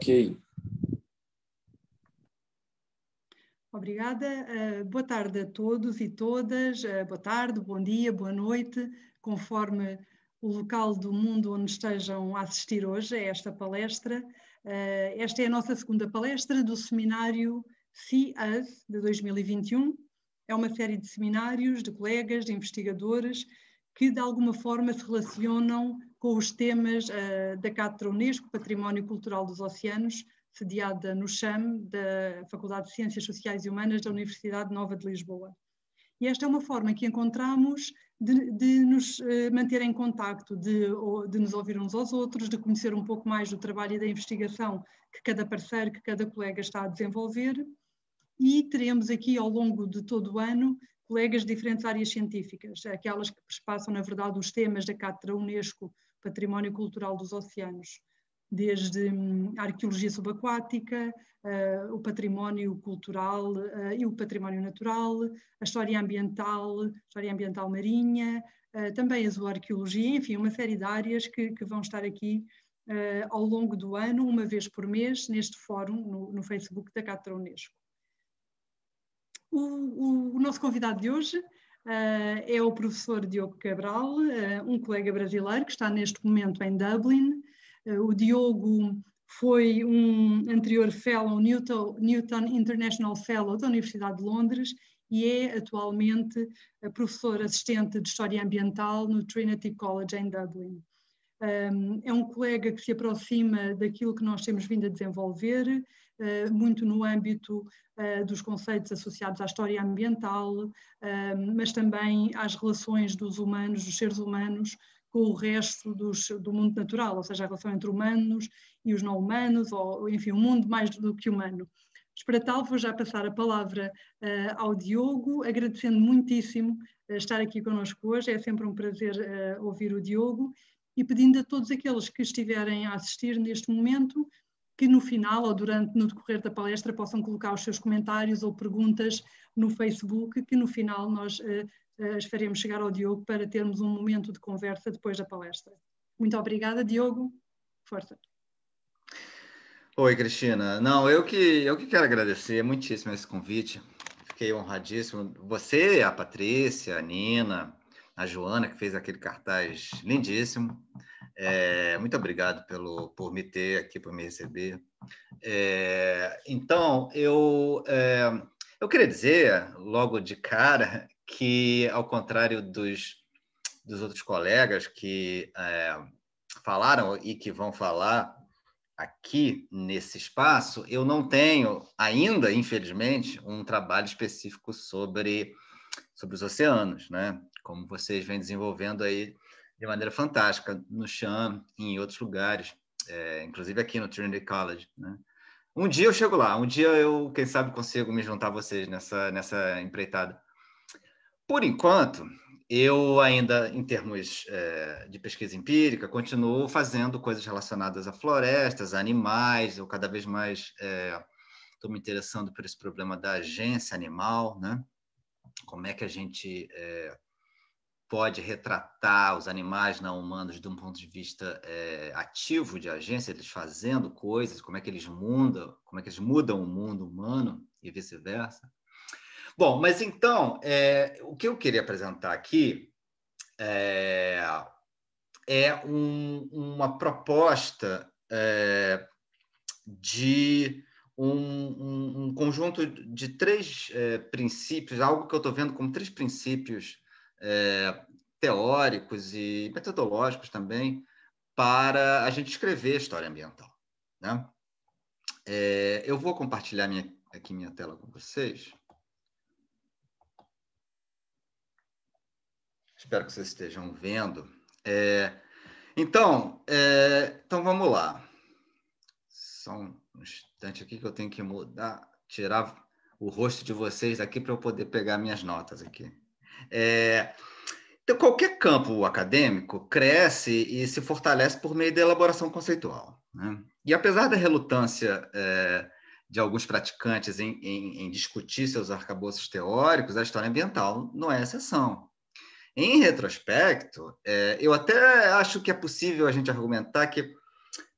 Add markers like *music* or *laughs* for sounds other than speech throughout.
Ok. Obrigada. Uh, boa tarde a todos e todas. Uh, boa tarde, bom dia, boa noite, conforme o local do mundo onde estejam a assistir hoje a esta palestra. Uh, esta é a nossa segunda palestra do seminário See Us de 2021. É uma série de seminários de colegas, de investigadores que de alguma forma se relacionam com os temas uh, da Cátedra Unesco, Património Cultural dos Oceanos, sediada no CHAM, da Faculdade de Ciências Sociais e Humanas da Universidade Nova de Lisboa. E esta é uma forma que encontramos de, de nos eh, manter em contacto, de, de, nos ouvir uns aos outros, de conhecer um pouco mais do trabalho e da investigação que cada parceiro, que cada colega está a desenvolver. E teremos aqui, ao longo de todo o ano, colegas de diferentes áreas científicas, aquelas que passam, na verdade, os temas da Cátedra Unesco património cultural dos oceanos, desde hum, a arqueologia subaquática, uh, o património cultural uh, e o património natural, a história ambiental, a história ambiental marinha, uh, também a zoarqueologia, enfim, uma série de áreas que, que vão estar aqui ao longo do ano, uma vez por mês, neste fórum no, no Facebook da Catra Unesco. O, o, o nosso convidado de hoje eh, é o professor Diogo Cabral, eh, um colega brasileiro que está neste momento em Dublin. Eh, o Diogo foi um anterior fellow, Newton, Newton International Fellow da Universidade de Londres e é atualmente professor assistente de História Ambiental no Trinity College em Dublin. Um, é um colega que se aproxima daquilo que nós temos vindo a desenvolver, eh, muito no âmbito eh, dos conceitos associados à história ambiental, eh, mas também às relações dos humanos, dos seres humanos, com o resto dos, do mundo natural, ou seja, a relação entre humanos e os não humanos, ou enfim, um mundo mais do que humano. Mas para tal, vou já passar a palavra uh, ao Diogo, agradecendo muitíssimo uh, estar aqui connosco hoje, é sempre um prazer uh, ouvir o Diogo e pedindo a todos aqueles que estiverem a assistir neste momento que no final ou durante no decorrer da palestra possam colocar os seus comentários ou perguntas no Facebook, que no final nós uh, as faremos chegar ao Diogo para termos um momento de conversa depois da palestra. Muito obrigada, Diogo. Força. Oi, Cristina. Não, eu que eu que quero agradecer muitíssimo esse convite. Fiquei honradíssimo. Você, a Patrícia, a Nina, a Joana que fez aquele cartaz lindíssimo. É, muito obrigado pelo, por me ter aqui, por me receber. É, então, eu, é, eu queria dizer, logo de cara, que, ao contrário dos, dos outros colegas que é, falaram e que vão falar aqui nesse espaço, eu não tenho ainda, infelizmente, um trabalho específico sobre, sobre os oceanos, né? como vocês vêm desenvolvendo aí de maneira fantástica no chão e em outros lugares, é, inclusive aqui no Trinity College. Né? Um dia eu chego lá, um dia eu, quem sabe, consigo me juntar a vocês nessa, nessa empreitada. Por enquanto, eu ainda, em termos é, de pesquisa empírica, continuo fazendo coisas relacionadas a florestas, a animais, eu cada vez mais estou é, me interessando por esse problema da agência animal, né? como é que a gente é, pode retratar os animais não humanos de um ponto de vista é, ativo de agência, eles fazendo coisas, como é que eles mudam, como é que eles mudam o mundo humano e vice-versa. Bom, mas então é, o que eu queria apresentar aqui é, é um, uma proposta de um, um, um, conjunto de três princípios, algo que eu estou vendo como três princípios é, teóricos e metodológicos também para a gente escrever história ambiental. Né? É, eu vou compartilhar minha, aqui minha tela com vocês. Espero que vocês estejam vendo. É, então, é, então, vamos lá. Só um instante aqui que eu tenho que mudar, tirar o rosto de vocês aqui para eu poder pegar minhas notas aqui. É, então, qualquer campo acadêmico cresce e se fortalece por meio da elaboração conceitual. Né? E apesar da relutância é, de alguns praticantes em, em, em discutir seus arcabouços teóricos, a história ambiental não é exceção. Em retrospecto, é, eu até acho que é possível a gente argumentar que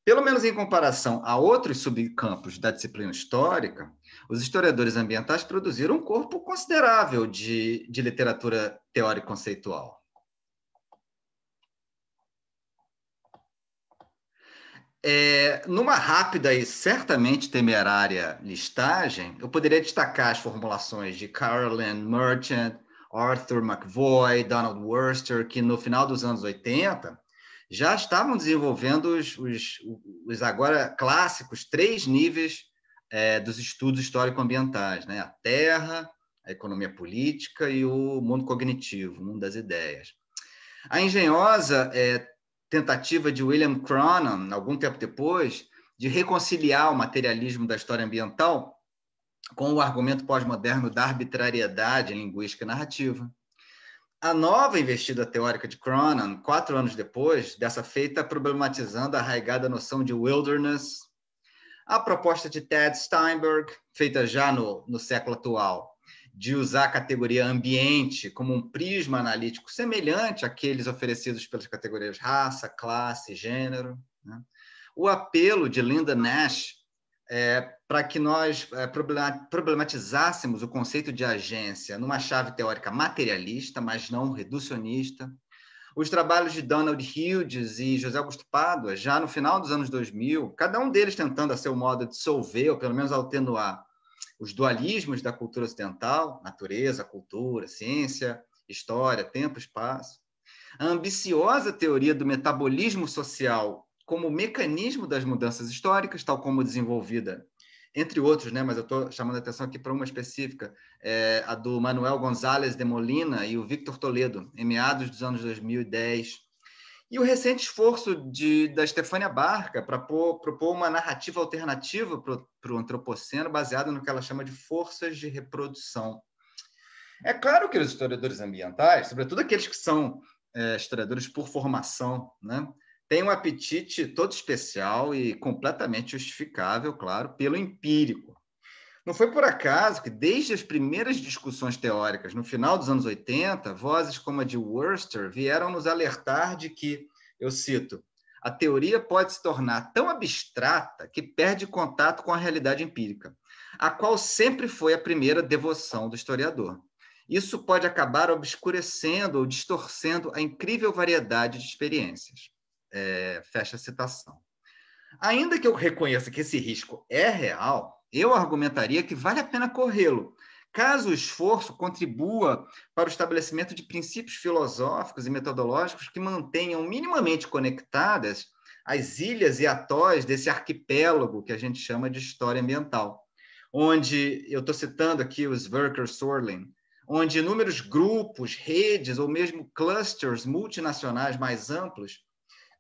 pelo menos em comparação a outros subcampos da disciplina histórica, os historiadores ambientais produziram um corpo considerável de, de literatura teórica conceitual. É, numa rápida e certamente temerária listagem, eu poderia destacar as formulações de Carolyn Merchant, Arthur McVoy, Donald Worcester, que no final dos anos 80 já estavam desenvolvendo os, os, os agora clássicos três níveis é, dos estudos histórico-ambientais: né? a terra, a economia política e o mundo cognitivo, o mundo das ideias. A engenhosa é, tentativa de William Cronin, algum tempo depois, de reconciliar o materialismo da história ambiental com o argumento pós-moderno da arbitrariedade linguística narrativa. A nova investida teórica de Cronin, quatro anos depois, dessa feita problematizando a arraigada noção de wilderness, a proposta de Ted Steinberg, feita já no, no século atual, de usar a categoria ambiente como um prisma analítico semelhante àqueles oferecidos pelas categorias raça, classe, gênero. Né? O apelo de Linda Nash é, para que nós é, problematizássemos o conceito de agência numa chave teórica materialista, mas não reducionista. Os trabalhos de Donald Hughes e José Augusto Pádua, já no final dos anos 2000, cada um deles tentando, a seu modo, dissolver, ou pelo menos atenuar, os dualismos da cultura ocidental, natureza, cultura, ciência, história, tempo, espaço, a ambiciosa teoria do metabolismo social como mecanismo das mudanças históricas, tal como desenvolvida, entre outros, né, mas eu estou chamando a atenção aqui para uma específica, é, a do Manuel González de Molina e o Victor Toledo, em meados dos anos 2010, e o recente esforço de, da Stefania Barca para propor uma narrativa alternativa para o antropoceno baseada no que ela chama de forças de reprodução. É claro que os historiadores ambientais, sobretudo aqueles que são é, historiadores por formação, né, têm um apetite todo especial e completamente justificável, claro, pelo empírico. Não foi por acaso que, desde as primeiras discussões teóricas, no final dos anos 80, vozes como a de Worcester vieram nos alertar de que, eu cito, a teoria pode se tornar tão abstrata que perde contato com a realidade empírica, a qual sempre foi a primeira devoção do historiador. Isso pode acabar obscurecendo ou distorcendo a incrível variedade de experiências. É, fecha a citação. Ainda que eu reconheça que esse risco é real, eu argumentaria que vale a pena corrê-lo, caso o esforço contribua para o estabelecimento de princípios filosóficos e metodológicos que mantenham minimamente conectadas as ilhas e atóis desse arquipélago que a gente chama de história ambiental, onde eu estou citando aqui os Werker Sorlin, onde inúmeros grupos, redes ou mesmo clusters multinacionais mais amplos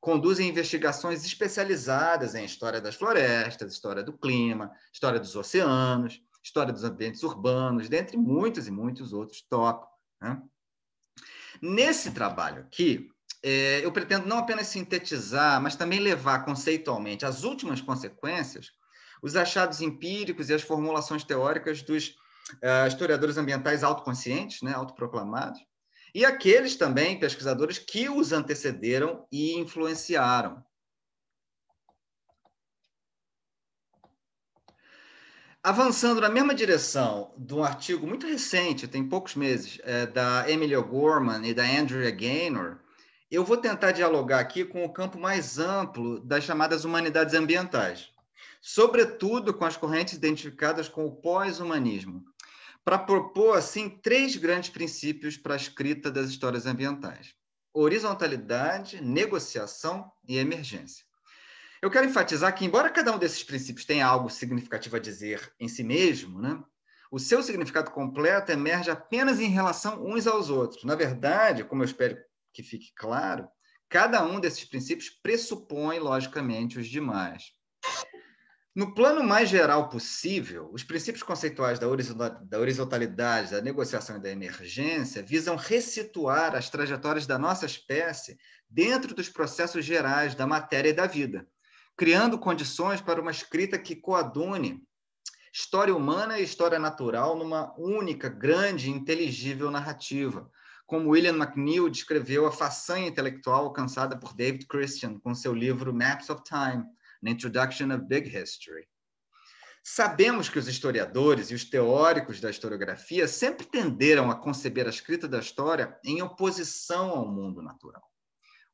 conduzem investigações especializadas em história das florestas, história do clima, história dos oceanos, história dos ambientes urbanos, dentre muitos e muitos outros tópicos. Né? Nesse trabalho aqui, é, eu pretendo não apenas sintetizar, mas também levar conceitualmente as últimas consequências, os achados empíricos e as formulações teóricas dos uh, historiadores ambientais autoconscientes, né, autoproclamados, e aqueles também pesquisadores que os antecederam e influenciaram. Avançando na mesma direção de um artigo muito recente, tem poucos meses, é, da Emily O'Gorman e da Andrea Gaynor, eu vou tentar dialogar aqui com o campo mais amplo das chamadas humanidades ambientais, sobretudo com as correntes identificadas com o pós-humanismo, para propor assim três grandes princípios para a escrita das histórias ambientais: horizontalidade, negociação e emergência. Eu quero enfatizar que, embora cada um desses princípios tenha algo significativo a dizer em si mesmo, né, o seu significado completo emerge apenas em relação uns aos outros. Na verdade, como eu espero que fique claro, cada um desses princípios pressupõe, logicamente, os demais. No plano mais geral possível, os princípios conceituais da horizontalidade, da negociação e da emergência visam ressituar as trajetórias da nossa espécie dentro dos processos gerais da matéria e da vida, criando condições para uma escrita que coadune história humana e história natural numa única, grande e inteligível narrativa, como William McNeill descreveu a façanha intelectual alcançada por David Christian com seu livro Maps of Time na Introduction of Big History. Sabemos que os historiadores e os teóricos da historiografia sempre tenderam a conceber a escrita da história em oposição ao mundo natural.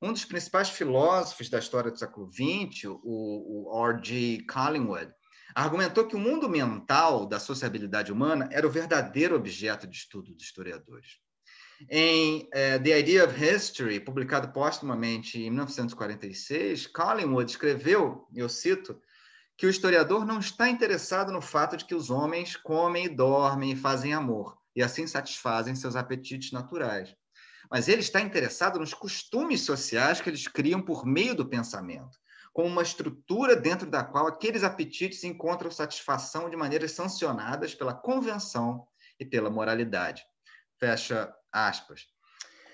Um dos principais filósofos da história do século XX, o, o R.G. Collingwood, argumentou que o mundo mental da sociabilidade humana era o verdadeiro objeto de estudo dos historiadores. Em uh, The Idea of History, publicado postumamente em 1946, Collingwood escreveu, eu cito, que o historiador não está interessado no fato de que os homens comem e dormem e fazem amor, e assim satisfazem seus apetites naturais. Mas ele está interessado nos costumes sociais que eles criam por meio do pensamento, como uma estrutura dentro da qual aqueles apetites encontram satisfação de maneiras sancionadas pela convenção e pela moralidade. Fecha Aspas.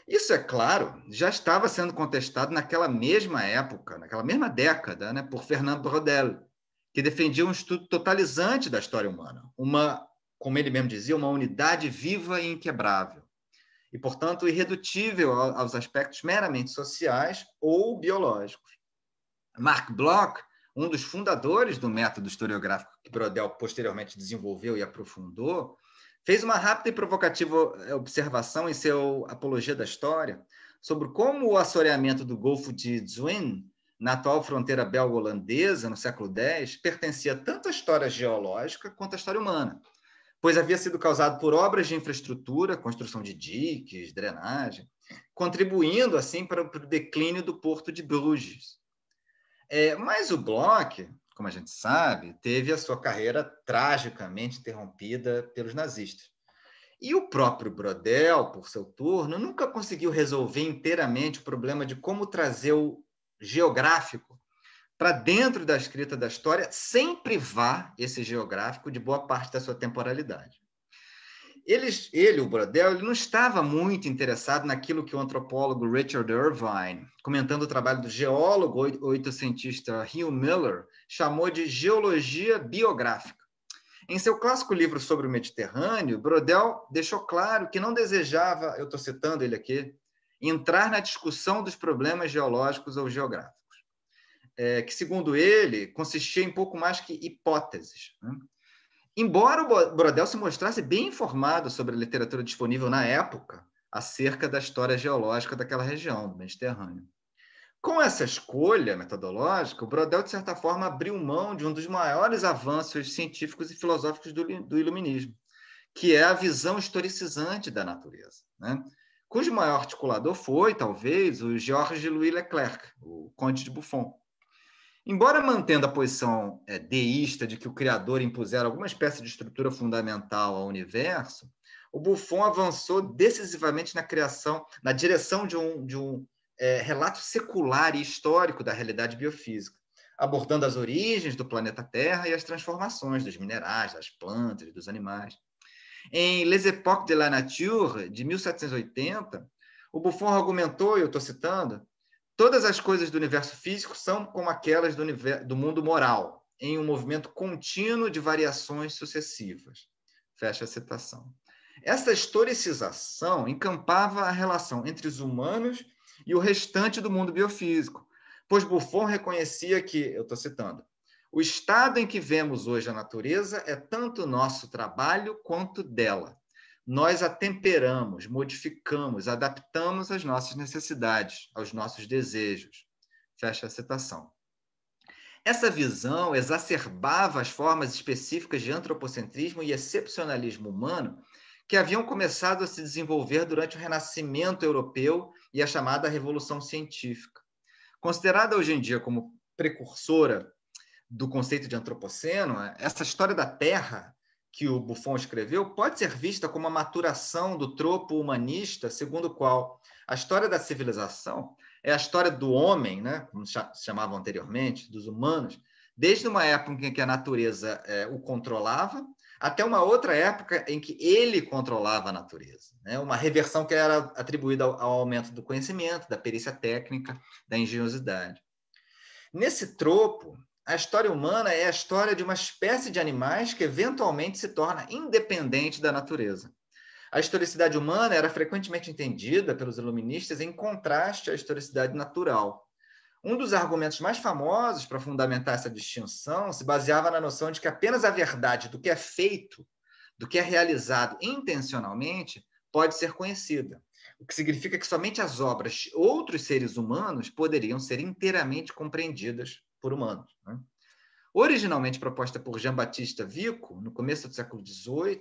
Isso, é claro, já estava sendo contestado naquela mesma época, naquela mesma década, né, por Fernando Brodel, que defendia um estudo totalizante da história humana, uma, como ele mesmo dizia, uma unidade viva e inquebrável, e, portanto, irredutível aos aspectos meramente sociais ou biológicos. Mark Bloch, um dos fundadores do método historiográfico que Brodel posteriormente desenvolveu e aprofundou, fez uma rápida e provocativa eh, observação em seu Apologia da História sobre como o assoreamento do Golfo de Zwin, na atual fronteira belga-holandesa, no século X, pertencia tanto à história geológica quanto à história humana, pois havia sido causado por obras de infraestrutura, construção de diques, drenagem, contribuindo, assim, para o declínio do porto de Bruges. É, mas o Bloch como a gente sabe, teve a sua carreira tragicamente interrompida pelos nazistas. E o próprio Brodel, por seu turno, nunca conseguiu resolver inteiramente o problema de como trazer o geográfico para dentro da escrita da história sem privar esse geográfico de boa parte da sua temporalidade ele, o Brodel, ele não estava muito interessado naquilo que o antropólogo Richard Irvine, comentando o trabalho do geólogo oitocentista Hugh Miller, chamou de geologia biográfica. Em seu clássico livro sobre o Mediterrâneo, Brodel deixou claro que não desejava, eu estou citando ele aqui, entrar na discussão dos problemas geológicos ou geográficos, é, que, segundo ele, consistia em pouco mais que hipóteses. Né? Embora o Brodel se mostrasse bem informado sobre a literatura disponível na época acerca da história geológica daquela região, do Mediterrâneo. Com essa escolha metodológica, o Brodel, de certa forma, abriu mão de um dos maiores avanços científicos e filosóficos do, do iluminismo, que é a visão historicizante da natureza, né? cujo maior articulador foi, talvez, o Georges Louis Leclerc, o conde de Buffon, Embora mantendo a posição é, deísta de que o Criador impusera alguma espécie de estrutura fundamental ao universo, o Buffon avançou decisivamente na criação, na direção de um, de um é, relato secular e histórico da realidade biofísica, abordando as origens do planeta Terra e as transformações dos minerais, das plantas, dos animais. Em Les Époques de la Nature, de 1780, o Buffon argumentou, e eu estou citando, Todas as coisas do universo físico são como aquelas do, universo, do mundo moral, em um movimento contínuo de variações sucessivas. Fecha a citação. Essa historicização encampava a relação entre os humanos e o restante do mundo biofísico, pois Buffon reconhecia que, eu estou citando, o estado em que vemos hoje a natureza é tanto nosso trabalho quanto dela nós atemperamos, modificamos, adaptamos às nossas necessidades, aos nossos desejos. Fecha a citação. Essa visão exacerbava as formas específicas de antropocentrismo e excepcionalismo humano que haviam começado a se desenvolver durante o Renascimento Europeu e a chamada Revolução Científica. Considerada hoje em dia como precursora do conceito de antropoceno, essa história da Terra que o Buffon escreveu pode ser vista como a maturação do tropo humanista, segundo o qual a história da civilização é a história do homem, né, como chamava anteriormente, dos humanos, desde uma época em que a natureza é, o controlava até uma outra época em que ele controlava a natureza. Né? Uma reversão que era atribuída ao, ao aumento do conhecimento, da perícia técnica, da engenhosidade. Nesse tropo, a história humana é a história de uma espécie de animais que eventualmente se torna independente da natureza. A historicidade humana era frequentemente entendida pelos iluministas em contraste à historicidade natural. Um dos argumentos mais famosos para fundamentar essa distinção se baseava na noção de que apenas a verdade do que é feito, do que é realizado intencionalmente, pode ser conhecida. O que significa que somente as obras de outros seres humanos poderiam ser inteiramente compreendidas por humanos. Né? Originalmente proposta por Jean-Baptiste Vico, no começo do século XVIII,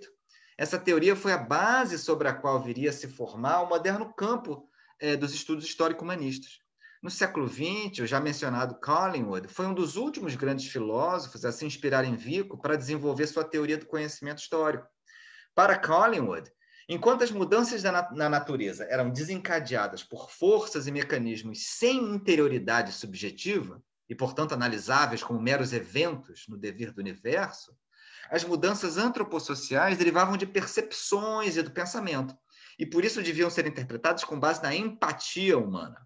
essa teoria foi a base sobre a qual viria a se formar o moderno campo é, dos estudos histórico-humanistas. No século XX, o já mencionado Collingwood foi um dos últimos grandes filósofos a se inspirar em Vico para desenvolver sua teoria do conhecimento histórico. Para Collingwood, enquanto as mudanças na natureza eram desencadeadas por forças e mecanismos sem interioridade subjetiva, e, portanto, analisáveis como meros eventos no devir do universo, as mudanças antropossociais derivavam de percepções e do pensamento, e por isso deviam ser interpretadas com base na empatia humana.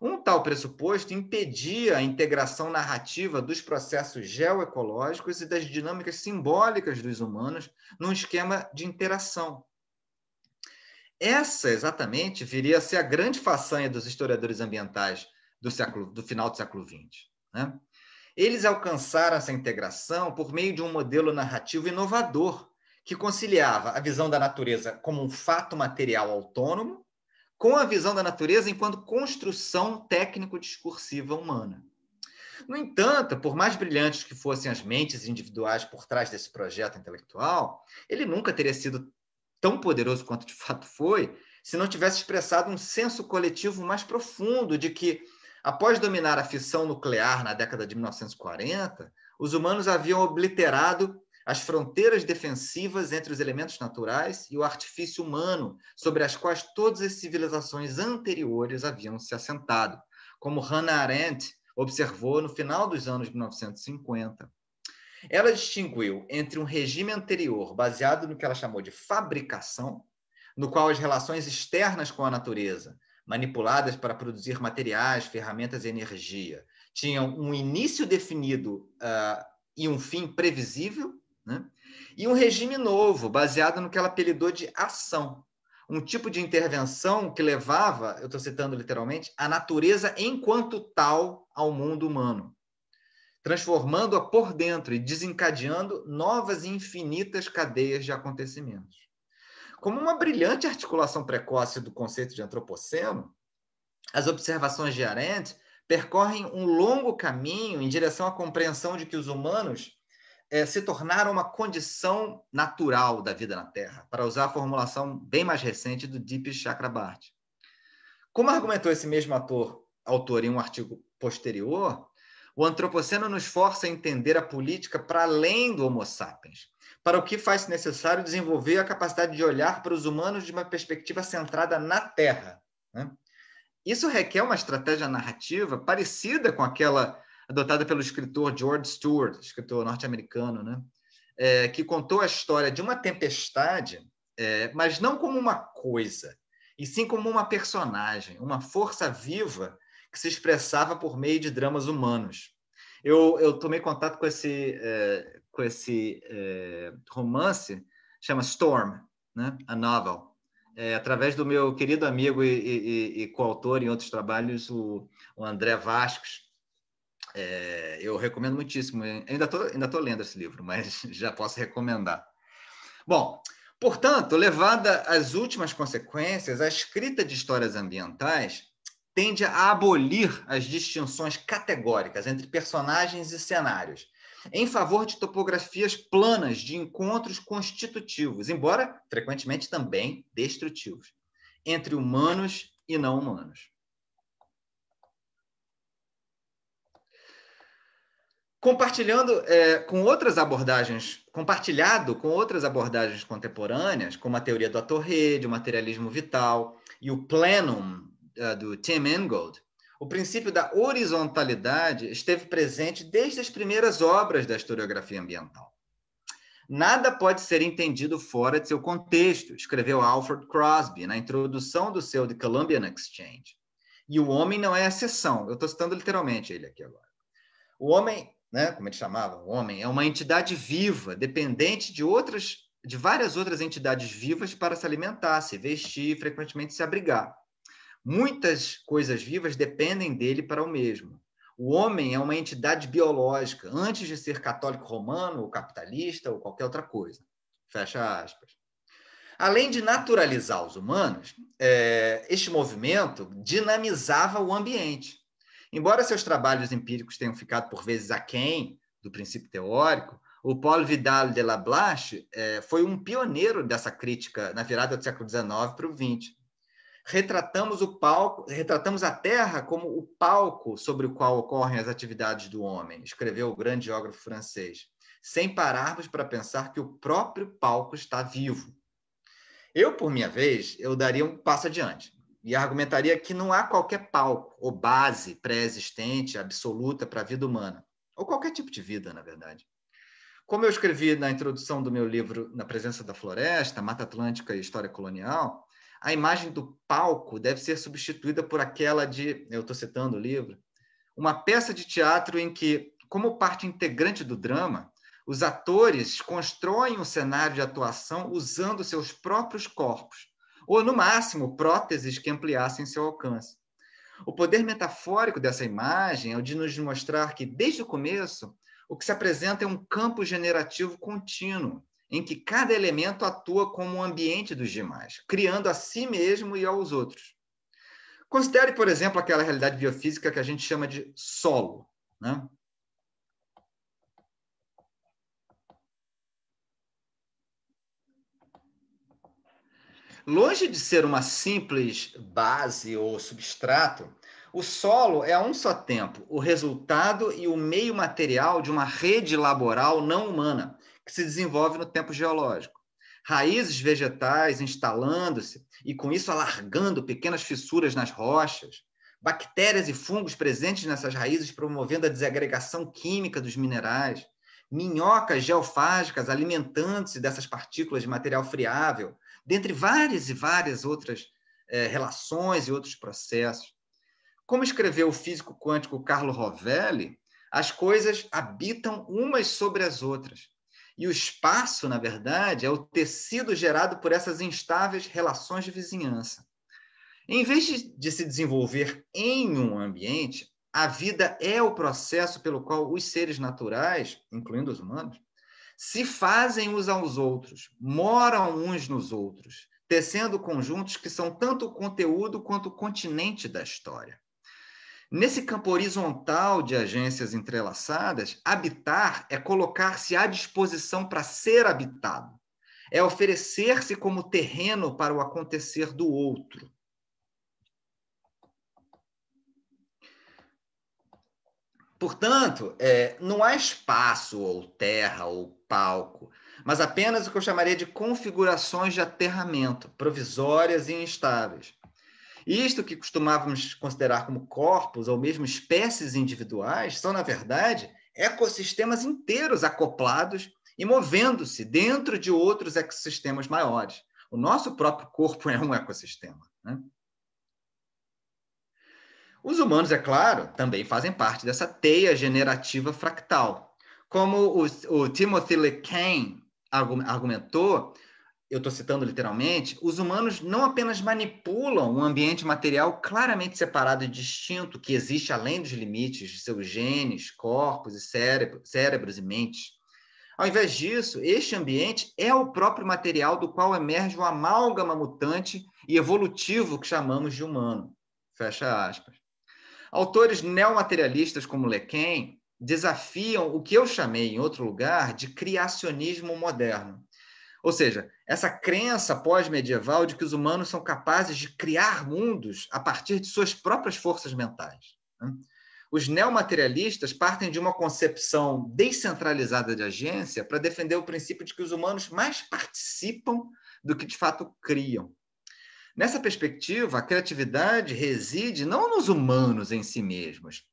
Um tal pressuposto impedia a integração narrativa dos processos geoecológicos e das dinâmicas simbólicas dos humanos num esquema de interação. Essa, exatamente, viria a ser a grande façanha dos historiadores ambientais do, século, do final do século XX. Né? Eles alcançaram essa integração por meio de um modelo narrativo inovador que conciliava a visão da natureza como um fato material autônomo com a visão da natureza enquanto construção técnico-discursiva humana. No entanto, por mais brilhantes que fossem as mentes individuais por trás desse projeto intelectual, ele nunca teria sido tão poderoso quanto de fato foi se não tivesse expressado um senso coletivo mais profundo de que Após dominar a fissão nuclear na década de 1940, os humanos haviam obliterado as fronteiras defensivas entre os elementos naturais e o artifício humano, sobre as quais todas as civilizações anteriores haviam se assentado, como Hannah Arendt observou no final dos anos 1950. Ela distinguiu entre um regime anterior baseado no que ela chamou de fabricação, no qual as relações externas com a natureza manipuladas para produzir materiais, ferramentas e energia, tinham um início definido uh, e um fim previsível, né? e um regime novo, baseado no que ela apelidou de ação, um tipo de intervenção que levava, eu estou citando literalmente, a natureza enquanto tal ao mundo humano, transformando-a por dentro e desencadeando novas e infinitas cadeias de acontecimentos como uma brilhante articulação precoce do conceito de antropoceno, as observações de Arendt percorrem um longo caminho em direção à compreensão de que os humanos eh, se tornaram uma condição natural da vida na Terra, para usar a formulação bem mais recente do Deep Chakrabarty. Como argumentou esse mesmo ator, autor em um artigo posterior, o antropoceno nos força a entender a política para além do Homo sapiens, para o que faz necessário desenvolver a capacidade de olhar para os humanos de uma perspectiva centrada na Terra. Né? Isso requer uma estratégia narrativa parecida com aquela adotada pelo escritor George Stewart, escritor norte-americano, né? É, que contou a história de uma tempestade, é, mas não como uma coisa, e sim como uma personagem, uma força viva que se expressava por meio de dramas humanos. Eu, eu tomei contato com esse, é, com esse é, romance, chama Storm, né? a novel, é, através do meu querido amigo e, e, e coautor em outros trabalhos, o, o André Vasques. É, eu recomendo muitíssimo. ainda estou ainda tô lendo esse livro, mas *laughs* já posso recomendar. Bom, portanto, levada às últimas consequências, a escrita de histórias ambientais tende a abolir as distinções categóricas entre personagens e cenários, em favor de topografias planas de encontros constitutivos, embora frequentemente também destrutivos, entre humanos e não humanos. compartilhando é, com outras abordagens, compartilhado com outras abordagens contemporâneas, como a teoria do atorrede, o materialismo vital e o plenum eh, do Tim Engold, o princípio da horizontalidade esteve presente desde as primeiras obras da historiografia ambiental. Nada pode ser entendido fora de seu contexto, escreveu Alfred Crosby na introdução do seu The Columbian Exchange. E o homem não é exceção, eu estou citando literalmente ele aqui agora. O homem, né, como ele chamava, o homem é uma entidade viva, dependente de outras de várias outras entidades vivas para se alimentar, se vestir, frequentemente se abrigar. Muitas coisas vivas dependem dele para o mesmo. O homem é uma entidade biológica, antes de ser católico romano, ou capitalista, ou qualquer outra coisa. Fecha aspas. Além de naturalizar os humanos, é, este movimento dinamizava o ambiente. Embora seus trabalhos empíricos tenham ficado por vezes aquém do princípio teórico, o Paulo Vidal de la Blache é, foi um pioneiro dessa crítica na virada do século XIX para o XX retratamos o palco, retratamos a Terra como o palco sobre o qual ocorrem as atividades do homem, escreveu o grande geógrafo francês, sem pararmos para pensar que o próprio palco está vivo. Eu, por minha vez, eu daria um passo adiante e argumentaria que não há qualquer palco ou base pré-existente, absoluta para a vida humana, ou qualquer tipo de vida, na verdade. Como eu escrevi na introdução do meu livro Na Presença da Floresta, Mata Atlântica e História Colonial, a imagem do palco deve ser substituída por aquela de, eu estou citando o livro, uma peça de teatro em que, como parte integrante do drama, os atores constroem um cenário de atuação usando seus próprios corpos, ou, no máximo, próteses que ampliassem seu alcance. O poder metafórico dessa imagem é o de nos mostrar que, desde o começo, o que se apresenta é um campo generativo contínuo, em que cada elemento atua como um ambiente dos demais, criando a si mesmo e aos outros. Considere, por exemplo, aquela realidade biofísica que a gente chama de solo. Né? Longe de ser uma simples base ou substrato, o solo é a um só tempo o resultado e o meio material de uma rede laboral não humana que se desenvolve no tempo geológico. Raízes vegetais instalando-se e, com isso, alargando pequenas fissuras nas rochas, bactérias e fungos presentes nessas raízes promovendo a desagregação química dos minerais, minhocas geofágicas alimentando-se dessas partículas de material friável, dentre várias e várias outras é, relações e outros processos. Como escreveu o físico quântico Carlo Rovelli, as coisas habitam umas sobre as outras, e o espaço, na verdade, é o tecido gerado por essas instáveis relações de vizinhança. Em vez de, de, se desenvolver em um ambiente, a vida é o processo pelo qual os seres naturais, incluindo os humanos, se fazem uns aos outros, moram uns nos outros, tecendo conjuntos que são tanto o conteúdo quanto o continente da história. Nesse campo horizontal de agências entrelaçadas, habitar é colocar-se à disposição para ser habitado, é oferecer-se como terreno para o acontecer do outro. Portanto, é, não há espaço ou terra ou palco, mas apenas o que eu chamaria de configurações de aterramento, provisórias e instáveis. Isto que costumávamos considerar como corpos ou mesmo espécies individuais são, na verdade, ecossistemas inteiros acoplados e movendo-se dentro de outros ecossistemas maiores. O nosso próprio corpo *laughs* é um ecossistema. Né? Os humanos, é claro, também fazem parte dessa teia generativa fractal. Como o, o Timothy Lecain argumentou, eu estou citando literalmente, os humanos não apenas manipulam um ambiente material claramente separado e distinto que existe além dos limites de seus genes, corpos e cérebro, cérebros e mentes. Ao invés disso, este ambiente é o próprio material do qual emerge o um amálgama mutante e evolutivo que chamamos de humano. Fecha aspas. Autores neomaterialistas como Lequen desafiam o que eu chamei, em outro lugar, de criacionismo moderno ou seja, essa crença pós-medieval de que os humanos são capazes de criar mundos a partir de suas próprias forças mentais. Né? Os neomaterialistas partem de uma concepção descentralizada de agência para defender o princípio de que os humanos mais participam do que de fato criam. Nessa perspectiva, a criatividade reside não nos humanos em si mesmos,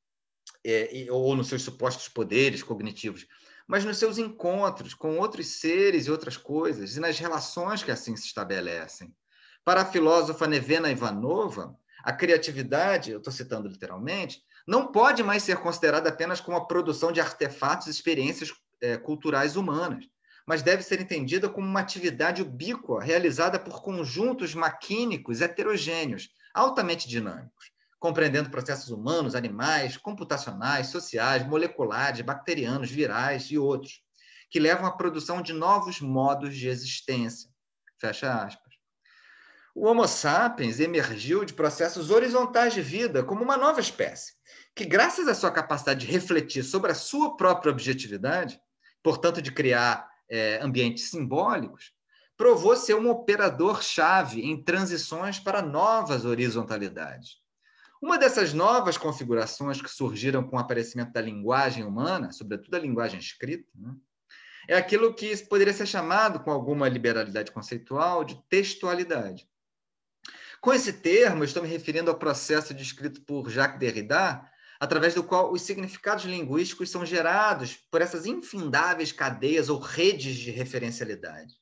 é, ou nos seus supostos poderes cognitivos, mas nos seus encontros com outros seres e outras coisas, e nas relações que assim se estabelecem. Para a filósofa Nevena Ivanova, a criatividade, eu estou citando literalmente, não pode mais ser considerada apenas como a produção de artefatos e experiências é, culturais humanas, mas deve ser entendida como uma atividade ubíqua realizada por conjuntos maquínicos heterogêneos, altamente dinâmicos compreendendo processos humanos, animais, computacionais, sociais, moleculares, bacterianos, virais e outros, que levam à produção de novos modos de existência. Fecha aspas. O Homo sapiens emergiu de processos horizontais de vida como uma nova espécie, que, graças à sua capacidade de refletir sobre a sua própria objetividade, portanto, de criar é, ambientes simbólicos, provou ser um operador-chave em transições para novas horizontalidades. Uma dessas novas configurações que surgiram com o aparecimento da linguagem humana, sobretudo a linguagem escrita, né, é aquilo que poderia ser chamado, com alguma liberalidade conceitual, de textualidade. Com esse termo, estou me referindo ao processo descrito por Jacques Derrida, através do qual os significados linguísticos são gerados por essas infindáveis cadeias ou redes de referencialidade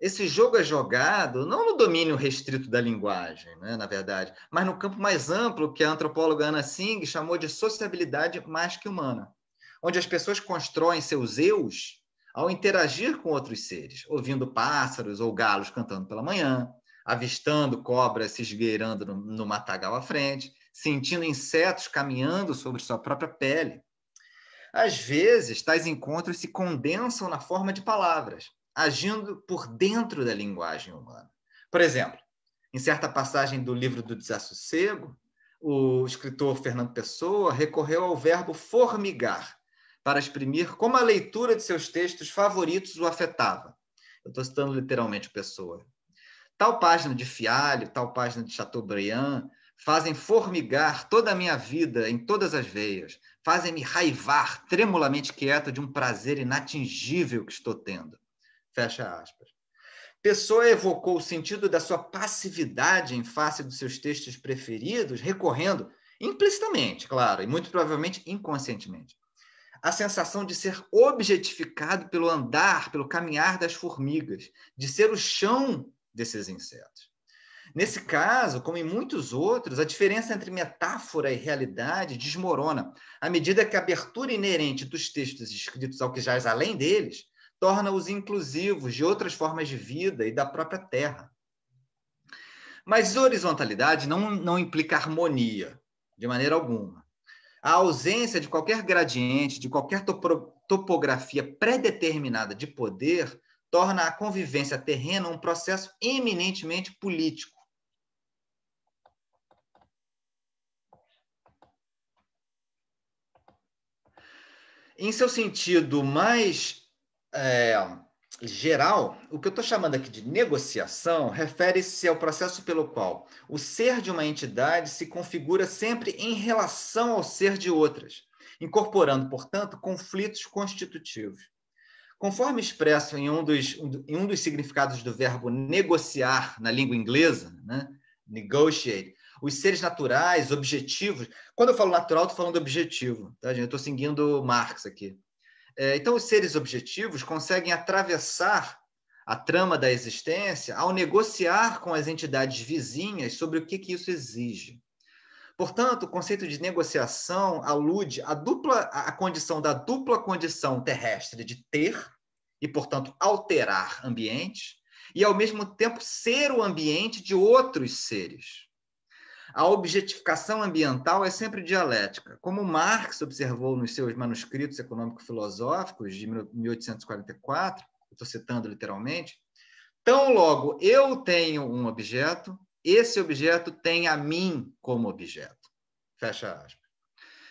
esse jogo é jogado não no domínio restrito da linguagem, né, na verdade, mas no campo mais amplo que a antropóloga Ana Singh chamou de sociabilidade mais que humana, onde as pessoas constroem seus eus ao interagir com outros seres, ouvindo pássaros ou galos cantando pela manhã, avistando cobras se esgueirando no, no matagal à frente, sentindo insetos caminhando sobre sua própria pele. Às vezes, tais encontros se condensam na forma de palavras, agindo por dentro da linguagem humana. Por exemplo, em certa passagem do livro do Desassossego, o escritor Fernando Pessoa recorreu ao verbo formigar para exprimir como a leitura de seus textos favoritos o afetava. Eu estou citando literalmente Pessoa. Tal página de Fialho, tal página de Chateaubriand fazem formigar toda a minha vida em todas as veias, fazem-me raivar tremulamente quieto de um prazer inatingível que estou tendo. Fecha aspas. Pessoa evocou o sentido da sua passividade em face dos seus textos preferidos, recorrendo implicitamente, claro, e muito provavelmente inconscientemente, à sensação de ser objetificado pelo andar, pelo caminhar das formigas, de ser o chão desses insetos. Nesse caso, como em muitos outros, a diferença entre metáfora e realidade desmorona à medida que a abertura inerente dos textos escritos ao que jaz além deles torna-os inclusivos de outras formas de vida e da própria terra. Mas horizontalidade não, não implica harmonia, de maneira alguma. A ausência de qualquer gradiente, de qualquer topo, topografia predeterminada de poder, torna a convivência terrena um processo eminentemente político. Em seu sentido mais é, geral, o que eu estou chamando aqui de negociação refere-se ao processo pelo qual o ser de uma entidade se configura sempre em relação ao ser de outras, incorporando, portanto, conflitos constitutivos. Conforme expresso em um dos, em um dos significados do verbo negociar na língua inglesa, né? negotiate, os seres naturais, objetivos. Quando eu falo natural, estou falando objetivo, tá, gente? Eu estou seguindo Marx aqui. É, então, os seres objetivos conseguem atravessar a trama da existência ao negociar com as entidades vizinhas sobre o que, que isso exige. Portanto, o conceito de negociação alude à dupla à condição da dupla condição terrestre de ter e, portanto, alterar ambientes e ao mesmo tempo ser o ambiente de outros seres. A objetificação ambiental é sempre dialética. Como Marx observou nos seus manuscritos econômico-filosóficos de 1844, estou citando literalmente, tão logo eu tenho um objeto, esse objeto tem a mim como objeto. Fecha aspas.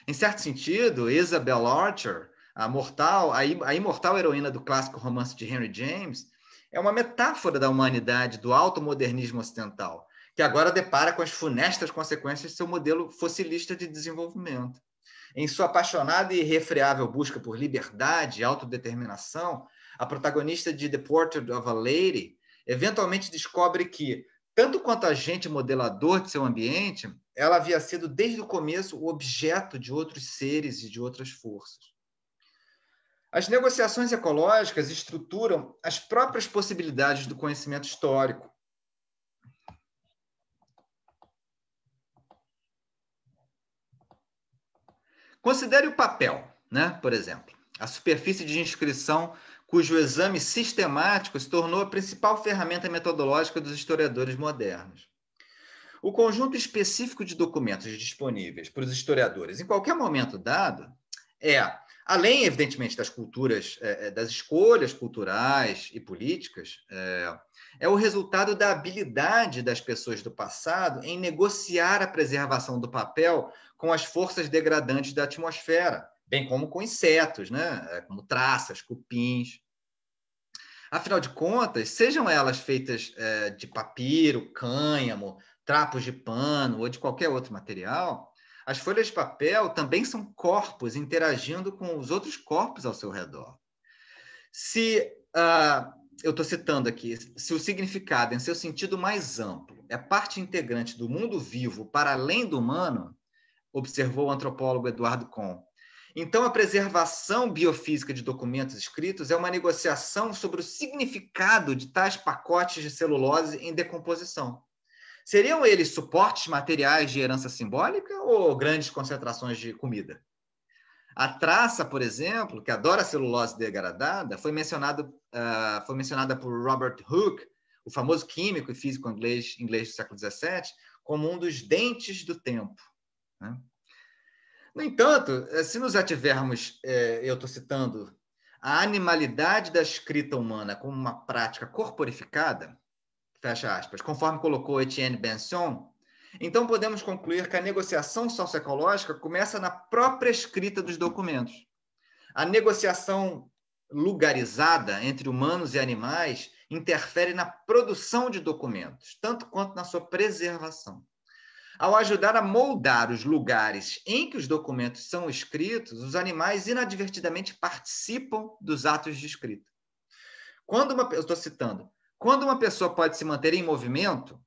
Em certo sentido, Isabel Archer, a mortal, a imortal heroína do clássico romance de Henry James, é uma metáfora da humanidade do automodernismo ocidental, que agora depara com as funestas consequências de seu modelo fossilista de desenvolvimento. Em sua apaixonada e irrefreável busca por liberdade e autodeterminação, a protagonista de The Portrait of a Lady eventualmente descobre que, tanto quanto agente modelador de seu ambiente, ela havia sido desde o começo o objeto de outros seres e de outras forças. As negociações ecológicas estruturam as próprias possibilidades do conhecimento histórico, Considere o papel, né? por exemplo, a superfície de inscrição cujo exame sistemático se tornou a principal ferramenta metodológica dos historiadores modernos. O conjunto específico de documentos disponíveis para os historiadores, em qualquer momento dado, é Além, evidentemente, das culturas, eh, eh, das escolhas culturais e políticas, eh, é o resultado da habilidade das pessoas do passado em negociar a preservação do papel com as forças degradantes da atmosfera, bem como com insetos, né? como traças, cupins. Afinal de contas, sejam elas feitas de papiro, cânhamo, trapos de pano ou de qualquer outro material, as folhas de papel também são corpos interagindo com os outros corpos ao seu redor. Se, uh, eu estou citando aqui, se o significado, em seu sentido mais amplo, é parte integrante do mundo vivo para além do humano, observou o antropólogo Eduardo Kohn, então, a preservação biofísica de documentos escritos é uma negociação sobre o significado de tais pacotes de celulose em decomposição seriam eles suportes materiais de herança simbólica ou grandes concentrações de comida? A traça, por exemplo, que adora celulose degradada, foi, mencionado, uh, foi mencionada por Robert Hooke, o famoso químico e físico inglês, inglês do século XVII, como um dos dentes do tempo. Né? No entanto, eh, se nos ativermos, eh, eu estou citando, a animalidade da escrita humana como uma prática corporificada, fecha aspas, conforme colocou Etienne Benson, então podemos concluir que a negociação socioecológica começa na própria escrita dos documentos. A negociação lugarizada entre humanos e animais interfere na produção de documentos, tanto quanto na sua preservação. Ao ajudar a moldar os lugares em que os documentos são escritos, os animais inadvertidamente participam dos atos de escrita. Quando uma, pessoa, estou citando, quando uma pessoa pode se manter em movimento,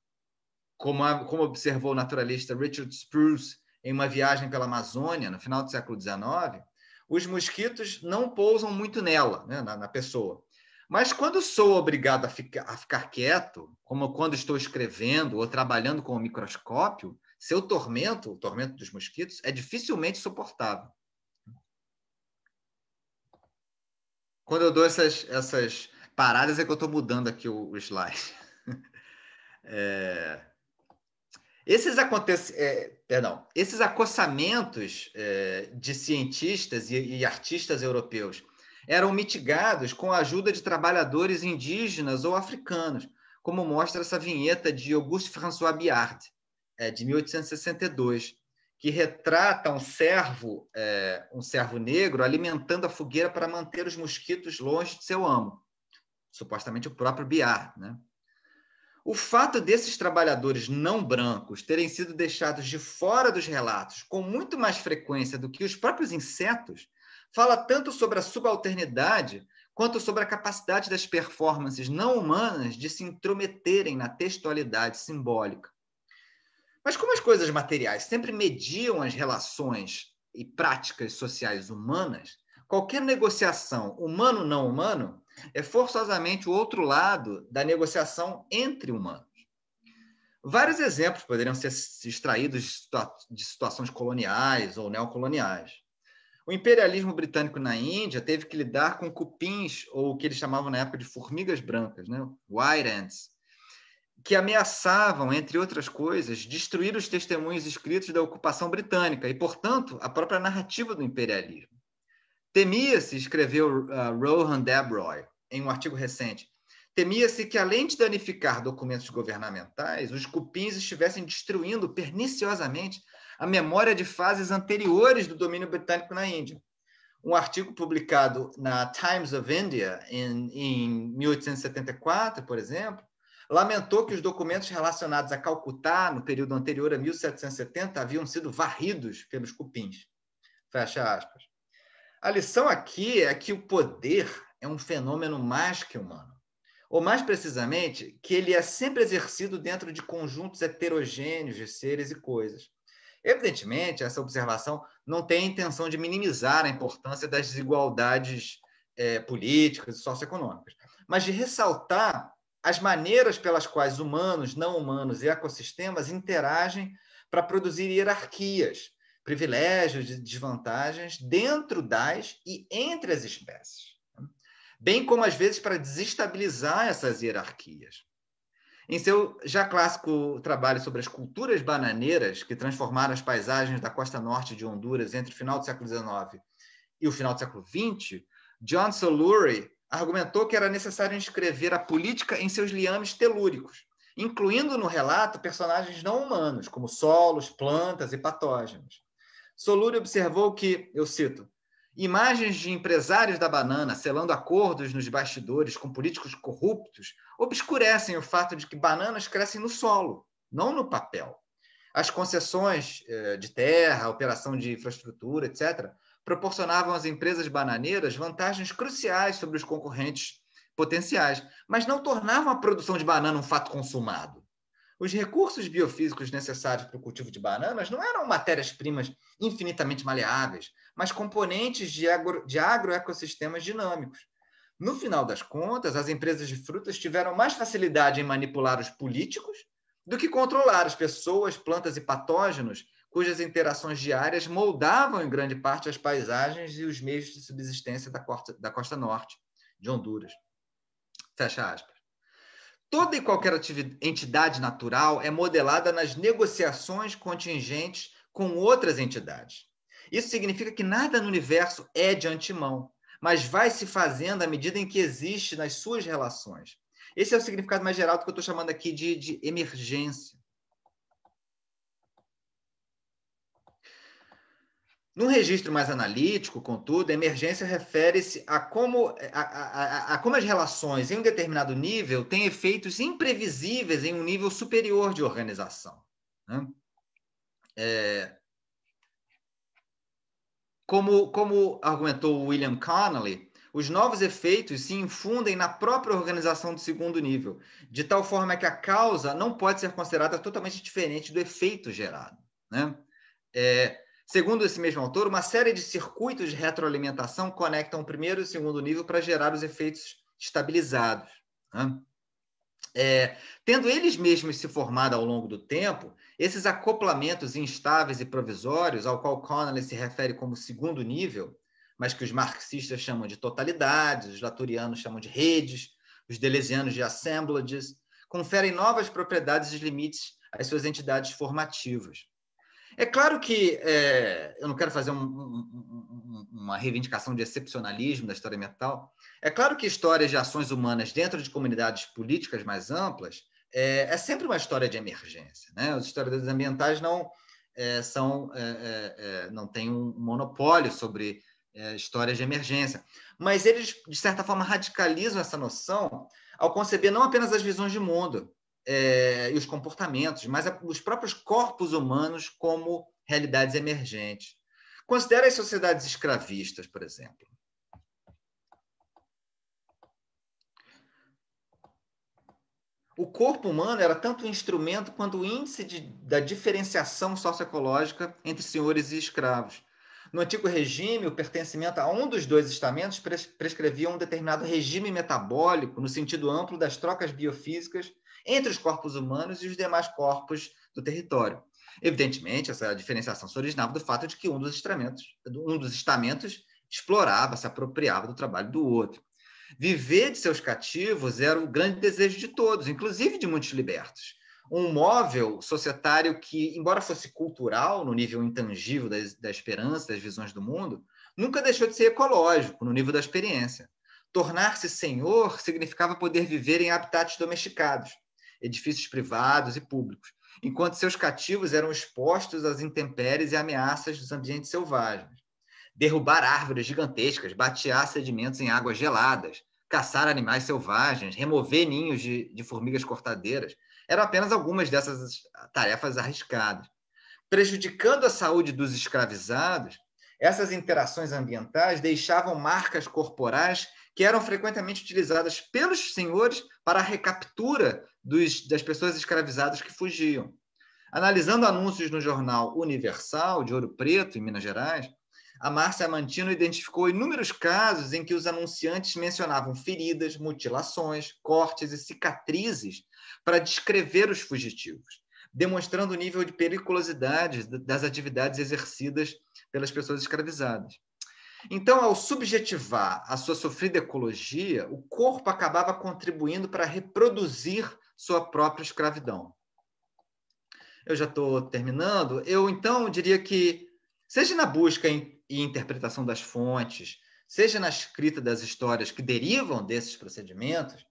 como, a, como observou o naturalista Richard Spruce em uma viagem pela Amazônia no final do século XIX, os mosquitos não pousam muito nela, né, na, na, pessoa. Mas quando sou obrigado a, a ficar quieto, como quando estou escrevendo ou trabalhando com o microscópio, seu tormento, o tormento dos mosquitos, é dificilmente suportável. Quando eu dou essas, essas paradas é que eu estou mudando aqui o, o slide. *laughs* É, esses, acontec... É, perdão, esses acossamentos é, de cientistas e, e, artistas europeus eram mitigados com a ajuda de trabalhadores indígenas ou africanos, como mostra essa vinheta de Auguste François Biard, é, de 1862, que retrata um servo, é, um servo negro alimentando a fogueira para manter os mosquitos longe de seu amo supostamente o próprio Biar. Né? O fato desses trabalhadores não brancos terem sido deixados de fora dos relatos com muito mais frequência do que os próprios insetos fala tanto sobre a subalternidade quanto sobre a capacidade das performances não humanas de se intrometerem na textualidade simbólica. Mas como as coisas materiais sempre mediam as relações e práticas sociais humanas, qualquer negociação humano-não humano é forçosamente o outro lado da negociação entre humanos. Vários exemplos poderiam ser extraídos de, situa de situações coloniais ou neocoloniais. O imperialismo britânico na Índia teve que lidar com cupins, ou o que eles chamavam na época de formigas brancas, né? white ants, que ameaçavam, entre outras coisas, destruir os testemunhos escritos da ocupação britânica e, portanto, a própria narrativa do imperialismo. Temia-se, escreveu uh, Rohan Debroy em um artigo recente, temia-se que, além de danificar documentos governamentais, os cupins estivessem destruindo perniciosamente a memória de fases anteriores do domínio britânico na Índia. Um artigo publicado na Times of India em, em 1874, por exemplo, lamentou que os documentos relacionados a Calcutá no período anterior a 1770 haviam sido varridos pelos cupins. Fecha aspas. A lição aqui é que o poder é um fenômeno mais que humano. Ou, mais precisamente, que ele é sempre exercido dentro de conjuntos heterogêneos de seres e coisas. Evidentemente, essa observação não tem a intenção de minimizar a importância das desigualdades é, políticas e socioeconômicas, mas de ressaltar as maneiras pelas quais humanos, não humanos e ecossistemas interagem para produzir hierarquias, privilégios e desvantagens dentro das e entre as espécies, né? bem como às vezes para desestabilizar essas hierarquias. Em seu já clássico trabalho sobre as culturas bananeiras, que transformaram as paisagens da costa norte de Honduras entre o final do século XIX e o final do século XX, John Soluri argumentou que era necessário inscrever a política em seus liames telúricos, incluindo no relato personagens não humanos, como solos, plantas e patógenos. Soluri observou que, eu cito, imagens de empresários da banana selando acordos nos bastidores com políticos corruptos obscurecem o fato de que bananas crescem no solo, não no papel. As concessões eh, de terra, operação de infraestrutura, etc., proporcionavam às empresas bananeiras vantagens cruciais sobre os concorrentes potenciais, mas não tornavam a produção de banana um fato consumado. Os recursos biofísicos necessários para o cultivo de bananas não eram matérias-primas infinitamente maleáveis, mas componentes de, agro, de agroecossistemas dinâmicos. No final das contas, as empresas de frutas tiveram mais facilidade em manipular os políticos do que controlar as pessoas, plantas e patógenos cujas interações diárias moldavam em grande parte as paisagens e os meios de subsistência da costa, da costa norte de Honduras. Fecha aspas. Toda e qualquer entidade natural é modelada nas negociações contingentes com outras entidades. Isso significa que nada no universo é de antemão, mas vai se fazendo à medida em que existe nas suas relações. Esse é o significado mais geral do que eu estou chamando aqui de, de emergência. Num registro mais analítico, contudo, a emergência refere-se a como, a, a, a, como as relações em um determinado nível têm efeitos imprevisíveis em um nível superior de organização. Né? É, como, como argumentou William Connolly, os novos efeitos se infundem na própria organização do segundo nível, de tal forma que a causa não pode ser considerada totalmente diferente do efeito gerado. Né? É, Segundo esse mesmo autor, uma série de circuitos de retroalimentação conectam o primeiro e o segundo nível para gerar os efeitos estabilizados. Né? É, tendo eles mesmos se formado ao longo do tempo, esses acoplamentos instáveis e provisórios, ao qual Connolly se refere como segundo nível, mas que os marxistas chamam de totalidades, os laturianos chamam de redes, os deleuzianos de assemblages, conferem novas propriedades e limites às suas entidades formativas. É claro que é, eu não quero fazer um, um, uma reivindicação de excepcionalismo da história mental. É claro que histórias de ações humanas dentro de comunidades políticas mais amplas é, é sempre uma história de emergência. Né? Os historiadores ambientais não é, são é, é, é, não têm um monopólio sobre histórias de emergência, mas eles de certa forma radicalizam essa noção ao conceber não apenas as visões de mundo, é, e os comportamentos, mas a, os próprios corpos humanos como realidades emergentes. Considere as sociedades escravistas, por exemplo. O corpo humano era tanto um instrumento quanto o um índice de, da diferenciação socioecológica entre senhores e escravos. No antigo regime, o pertencimento a um dos dois estamentos prescrevia um determinado regime metabólico, no sentido amplo das trocas biofísicas entre os corpos humanos e os demais corpos do território. Evidentemente, essa diferenciação se originava do fato de que um dos estamentos, um dos estamentos explorava, se apropriava do trabalho do outro. Viver de seus cativos era o grande desejo de todos, inclusive de muitos libertos. Um móvel societário que, embora fosse cultural, no nível intangível da, da esperança, das visões do mundo, nunca deixou de ser ecológico, no nível da experiência. Tornar-se senhor significava poder viver em habitats domesticados, edifícios privados e públicos, enquanto seus cativos eram expostos às intempéries e ameaças dos ambientes selvagens. Derrubar árvores gigantescas, batear sedimentos em águas geladas, caçar animais selvagens, remover ninhos de, de formigas cortadeiras, eram apenas algumas dessas tarefas arriscadas. Prejudicando a saúde dos escravizados, essas interações ambientais deixavam marcas corporais que eram frequentemente utilizadas pelos senhores para a recaptura dos, das pessoas escravizadas que fugiam. Analisando anúncios no jornal Universal, de Ouro Preto, em Minas Gerais, a Márcia Mantino identificou inúmeros casos em que os anunciantes mencionavam feridas, mutilações, cortes e cicatrizes para descrever os fugitivos, demonstrando o nível de periculosidade das atividades exercidas pelas pessoas escravizadas. Então, ao subjetivar a sua sofrida ecologia, o corpo acabava contribuindo para reproduzir sua própria escravidão. Eu já estou terminando. Eu, então, diria que, seja na busca e interpretação das fontes, seja na escrita das histórias que derivam desses procedimentos,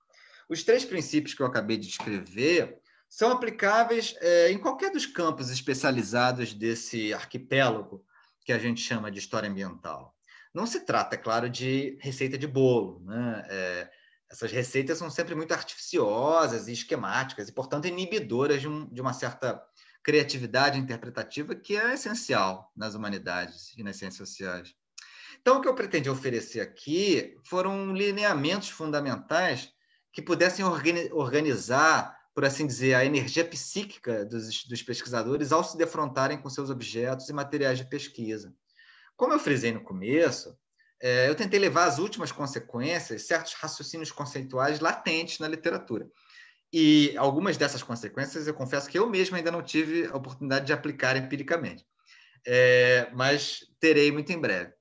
os três princípios que eu acabei de descrever são aplicáveis é, em qualquer dos campos especializados desse arquipélago que a gente chama de história ambiental. Não se trata, é claro, de receita de bolo. Né? É, essas receitas são sempre muito artificiosas e esquemáticas, e, portanto, inibidoras de, um, de uma certa criatividade interpretativa que é essencial nas humanidades e nas ciências sociais. Então, o que eu pretendi oferecer aqui foram lineamentos fundamentais que pudessem organizar, por assim dizer, a energia psíquica dos, dos pesquisadores ao se defrontarem com seus objetos e materiais de pesquisa. Como eu frisei no começo, é, eu tentei levar as últimas consequências, certos raciocínios conceituais latentes na literatura. E algumas dessas consequências, eu confesso que eu mesmo ainda não tive a oportunidade de aplicar empiricamente, é, mas terei muito em breve.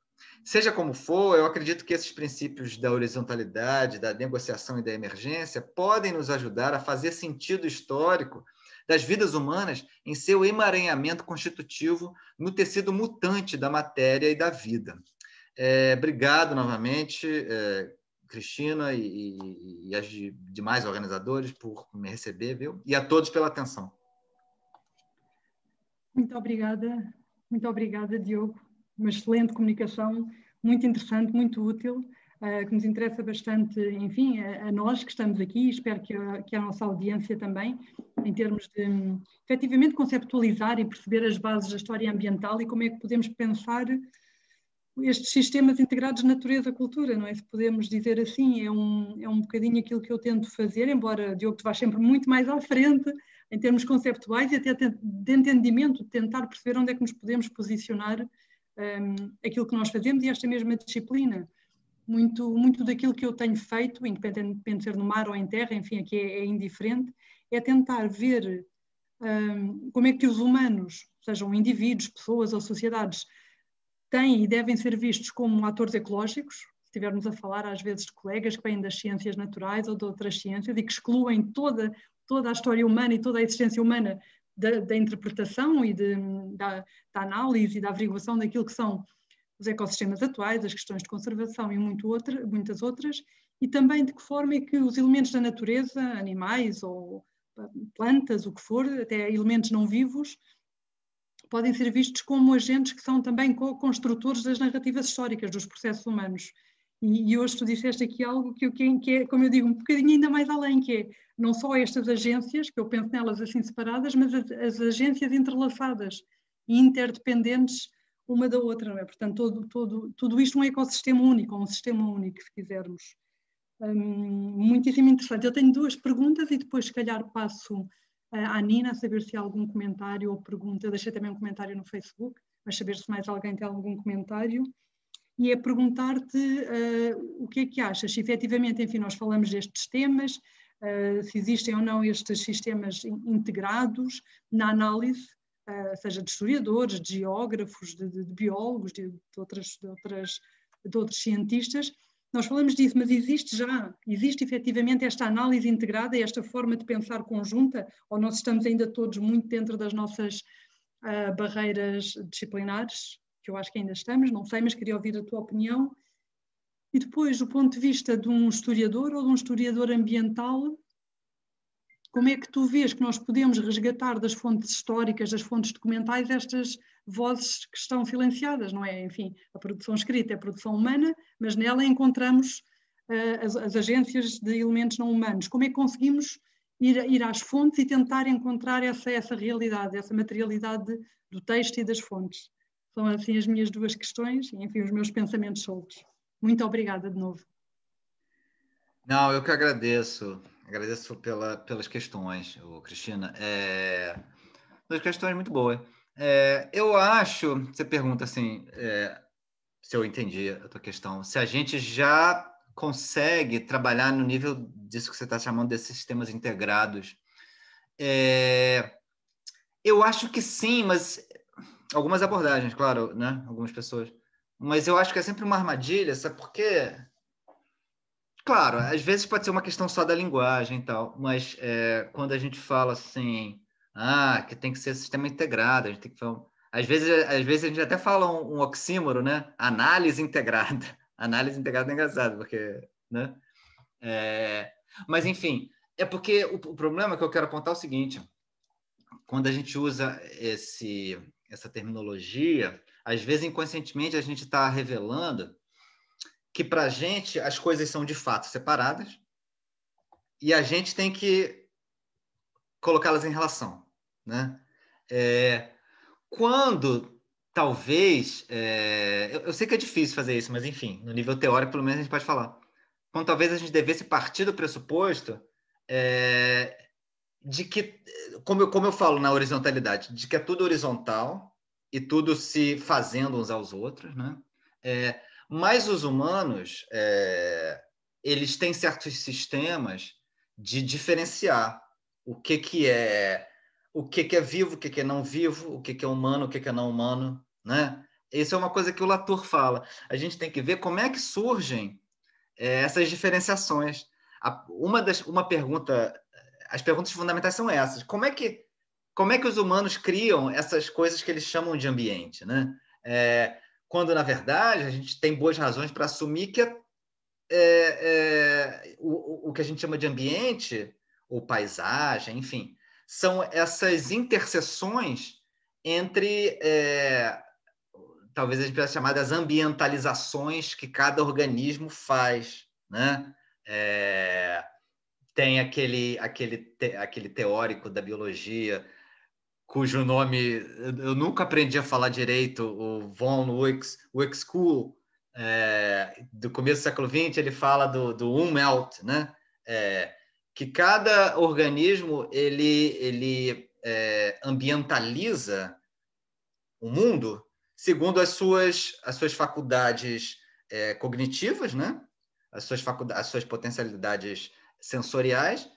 Seja como for, eu acredito que esses princípios da horizontalidade, da negociação e da emergência podem nos ajudar a fazer sentido histórico das vidas humanas em seu emaranhamento constitutivo no tecido mutante da matéria e da vida. É, obrigado novamente, é, Cristina e, e, e as de, demais organizadores por me receber, viu? E a todos pela atenção. Muito obrigada, muito obrigada, Diogo. Uma excelente comunicação, muito interessante, muito útil, uh, que nos interessa bastante, enfim, a, a nós que estamos aqui, espero que a, que a, nossa audiência também, em termos de um, efetivamente conceptualizar e perceber as bases da história ambiental e como é que podemos pensar estes sistemas integrados de natureza-cultura, não é? Se podemos dizer assim, é um, é um bocadinho aquilo que eu tento fazer, embora Diogo tu vais sempre muito mais à frente em termos conceptuais e até de entendimento, de tentar perceber onde é que nos podemos posicionar um, aquilo que nós fazemos e esta mesma disciplina. Muito, muito daquilo que eu tenho feito, independentemente de ser no mar ou em terra, enfim, aqui é, é indiferente, é tentar ver um, como é que os humanos, sejam indivíduos, pessoas ou sociedades, têm e devem ser vistos como atores ecológicos, se estivermos a falar às vezes de colegas que vêm das ciências naturais ou de outras ciências e que excluem toda, toda a história humana e toda a existência humana da, da interpretação e de, da, da, análise e da averiguação daquilo que são os ecossistemas atuais, as questões de conservação e muito outra, muitas outras, e também de que forma é que os elementos da natureza, animais ou ah, plantas, o que for, até elementos não vivos, podem ser vistos como agentes que são também co-construtores das narrativas históricas, dos processos humanos. E, e, hoje tu disseste aqui algo que, que é, como eu digo, um bocadinho ainda mais além, que é não só estas agências, que eu penso nelas assim separadas, mas as, as agências entrelaçadas e interdependentes uma da outra, não é? Portanto, todo, todo, tudo isto é um ecossistema único, um sistema único, se quisermos. Um, muitíssimo interessante. Eu tenho duas perguntas e depois, se calhar, passo à Nina, saber se há algum comentário ou pergunta. Deixei também um comentário no Facebook, mas saber se mais alguém tem algum comentário. E é perguntar-te uh, o que é que achas, se efetivamente, enfim, nós falamos destes temas, uh, se existem ou não estes sistemas integrados na análise, uh, seja de historiadores, de geógrafos, de, de, de biólogos, de, de, outras, de, outras, de outros cientistas, nós falamos disso, mas existe já, existe efetivamente esta análise integrada, esta forma de pensar conjunta, ou nós estamos ainda todos muito dentro das nossas uh, barreiras disciplinares, que eu acho que ainda estamos, não sei, mas queria ouvir a tua opinião. E depois, o ponto de vista de um historiador ou de um historiador ambiental, como é que tu vês que nós podemos resgatar das fontes históricas, das fontes documentais, estas vozes que estão silenciadas, não é? Enfim, a produção escrita é produção humana, mas nela encontramos uh, as, as, agências de elementos não humanos. Como é que conseguimos ir, ir às fontes e tentar encontrar essa, essa realidade, essa materialidade do texto e das fontes? São assim as minhas duas questões e, enfim, os meus pensamentos soltos. Muito obrigada de novo. Não, eu que agradeço agradeço pela, pelas questões, ô, Cristina. É, duas questões muito boas. É, eu acho, você pergunta assim, é, se eu entendi a tua questão, se a gente já consegue trabalhar no nível disso que você está chamando de sistemas integrados. É, eu acho que sim, mas algumas abordagens, claro, né? Algumas pessoas. Mas eu acho que é sempre uma armadilha, sabe por quê? Claro, às vezes pode ser uma questão só da linguagem e tal, mas é, quando a gente fala assim, ah, que tem que ser sistema integrado, a gente tem que falar, às vezes, às vezes a gente até fala um, um oxímoro, né? Análise integrada. *laughs* Análise integrada é engraçado, porque, né? É, mas enfim, é porque o, o problema que eu quero apontar é o seguinte: quando a gente usa esse, essa terminologia, às vezes inconscientemente a gente está revelando que para a gente as coisas são de fato separadas e a gente tem que colocá-las em relação. Né? É, quando talvez, é, eu, eu, sei que é difícil fazer isso, mas enfim, no nível teórico pelo menos a gente pode falar, quando talvez a gente devesse partir do pressuposto é, de que, como eu, como eu falo na horizontalidade, de que é tudo horizontal e tudo se fazendo uns aos outros, né? É, mas os humanos, é, eles têm certos sistemas de diferenciar o que, que é o que, que é vivo, o que, que é não vivo, o que, que é humano, o que, que é não humano, né? Isso é uma coisa que o Latour fala. A gente tem que ver como é que surgem é, essas diferenciações. A, uma das, uma pergunta, as perguntas fundamentais são essas: como é que como é que os humanos criam essas coisas que eles chamam de ambiente, né? É, quando na verdade a gente tem boas razões para assumir que é, é, é o, o que a gente chama de ambiente ou paisagem, enfim, são essas interseções entre é, talvez a gente pudesse chamar ambientalizações que cada organismo faz, né? É, tem aquele, aquele, te, aquele teórico da biologia cujo nome eu nunca aprendi a falar direito, o Von Wicks, Wickskull, é, eh, do começo do século XX, ele fala do, do Umwelt, né? É, que cada organismo ele, ele é, ambientaliza o mundo segundo as suas, as suas faculdades cognitivas, né? as, suas faculdades, as suas potencialidades sensoriais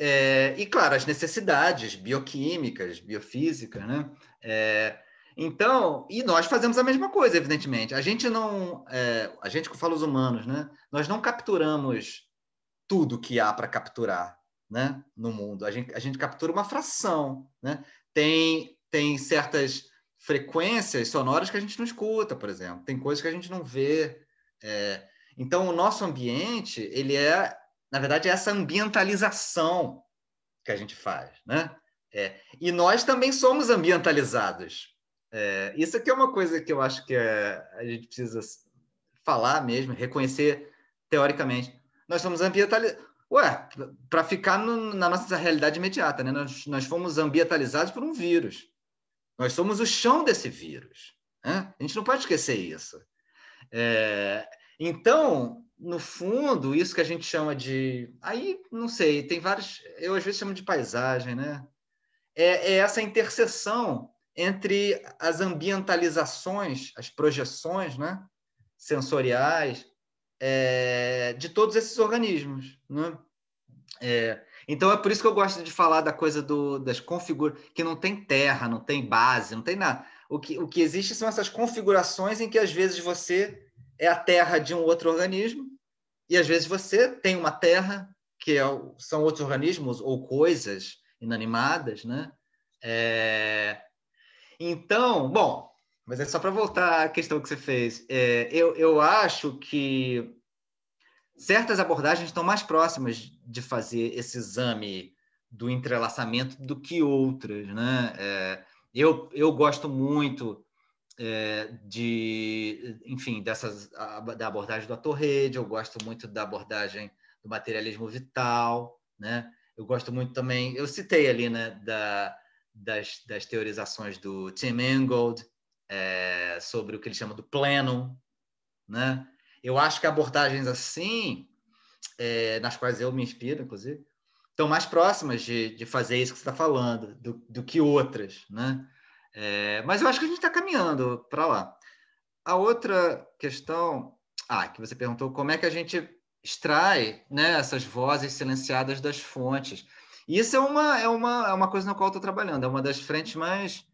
é, e, claro, as necessidades bioquímicas, biofísicas, né? É, então, e nós fazemos a mesma coisa, evidentemente. A gente não, é, a gente que fala os humanos, né? Nós não capturamos tudo que há para capturar, né? No mundo. A gente, a gente captura uma fração, né? Tem, tem certas frequências sonoras que a gente não escuta, por exemplo. Tem coisas que a gente não vê. É, então, o nosso ambiente, ele é na verdade, é essa ambientalização que a gente faz. Né? É, e nós também somos ambientalizados. É, isso aqui é uma coisa que eu acho que é, a gente precisa falar mesmo, reconhecer teoricamente. Nós somos ambientalizados. Ué, para ficar no, na nossa realidade imediata, né? nós, nós fomos ambientalizados por um vírus. Nós somos o chão desse vírus. Né? A gente não pode esquecer isso. É, então, no fundo, isso que a gente chama de. Aí, não sei, tem vários. Eu às vezes chamo de paisagem, né? É, é essa interseção entre as ambientalizações, as projeções né? sensoriais é, de todos esses organismos. Né? É, então é por isso que eu gosto de falar da coisa do, das configurações, que não tem terra, não tem base, não tem nada. O que, o que existe são essas configurações em que às vezes você é a terra de um outro organismo, e às vezes você tem uma terra que é, são outros organismos ou coisas inanimadas, né? É... Então, bom, mas é só para voltar à questão que você fez. É, eu, eu acho que certas abordagens estão mais próximas de fazer esse exame do entrelaçamento do que outras, né? É, eu, eu gosto muito é, de, enfim, dessas, da abordagem do ator rede, eu gosto muito da abordagem do materialismo vital, né? Eu gosto muito também, eu citei ali, né, da, das, das teorizações do Tim Engold é, eh, sobre o que ele chama do plenum, né? Eu acho que abordagens assim, é, nas quais eu me inspiro, inclusive, estão mais próximas de, de fazer isso que você está falando do, do que outras, né? É, mas eu acho que a gente está caminhando para lá. A outra questão, ah, que você perguntou como é que a gente extrai né, essas vozes silenciadas das fontes. E isso é uma, é uma, é uma coisa na qual estou trabalhando, é uma das frentes mais,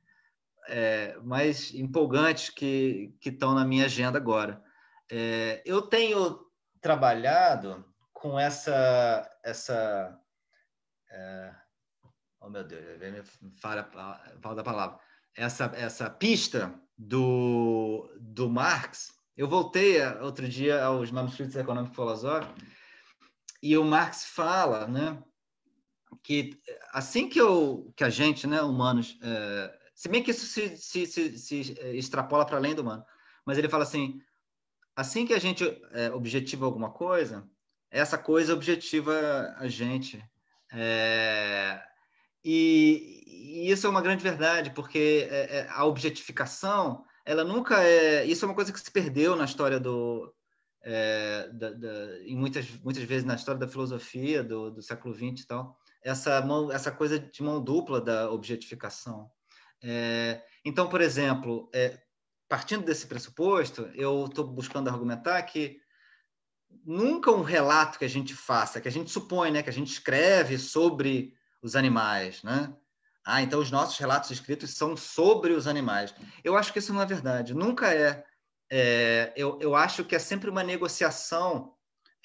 é, mais empolgantes que estão na minha agenda agora. É, eu tenho trabalhado com essa. essa é, oh, meu Deus, me fala, fala da palavra essa, essa pista do, do Marx, eu voltei outro dia aos manuscritos econômicos filosóficos e o Marx fala, né, que assim que eu, que a gente, né, humanos, é, se bem que isso se, se, se, se extrapola para além do humano, mas ele fala assim, assim que a gente é, objetiva alguma coisa, essa coisa objetiva a gente. É, e, e isso é uma grande verdade, porque é, é, a objetificação, ela nunca é. Isso é uma coisa que se perdeu na história do. É, da, da, e muitas, muitas vezes na história da filosofia do, do século XX e tal, essa, mão, essa coisa de mão dupla da objetificação. É, então, por exemplo, é, partindo desse pressuposto, eu estou buscando argumentar que nunca um relato que a gente faça, que a gente supõe, né, que a gente escreve sobre os animais, né? Ah, então os nossos relatos escritos são sobre os animais. Eu acho que isso não é verdade, nunca é. é eu, eu acho que é sempre uma negociação.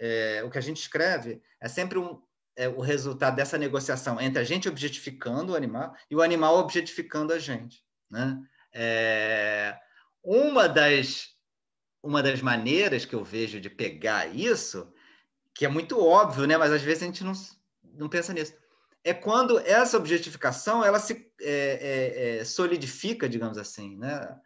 É, o que a gente escreve é sempre um, é, o resultado dessa negociação entre a gente objetificando o animal e o animal objetificando a gente. Né? É, uma, das, uma das maneiras que eu vejo de pegar isso, que é muito óbvio, né? mas às vezes a gente não, não pensa nisso é quando essa objetificação ela se é, é, é, solidifica, digamos assim, né?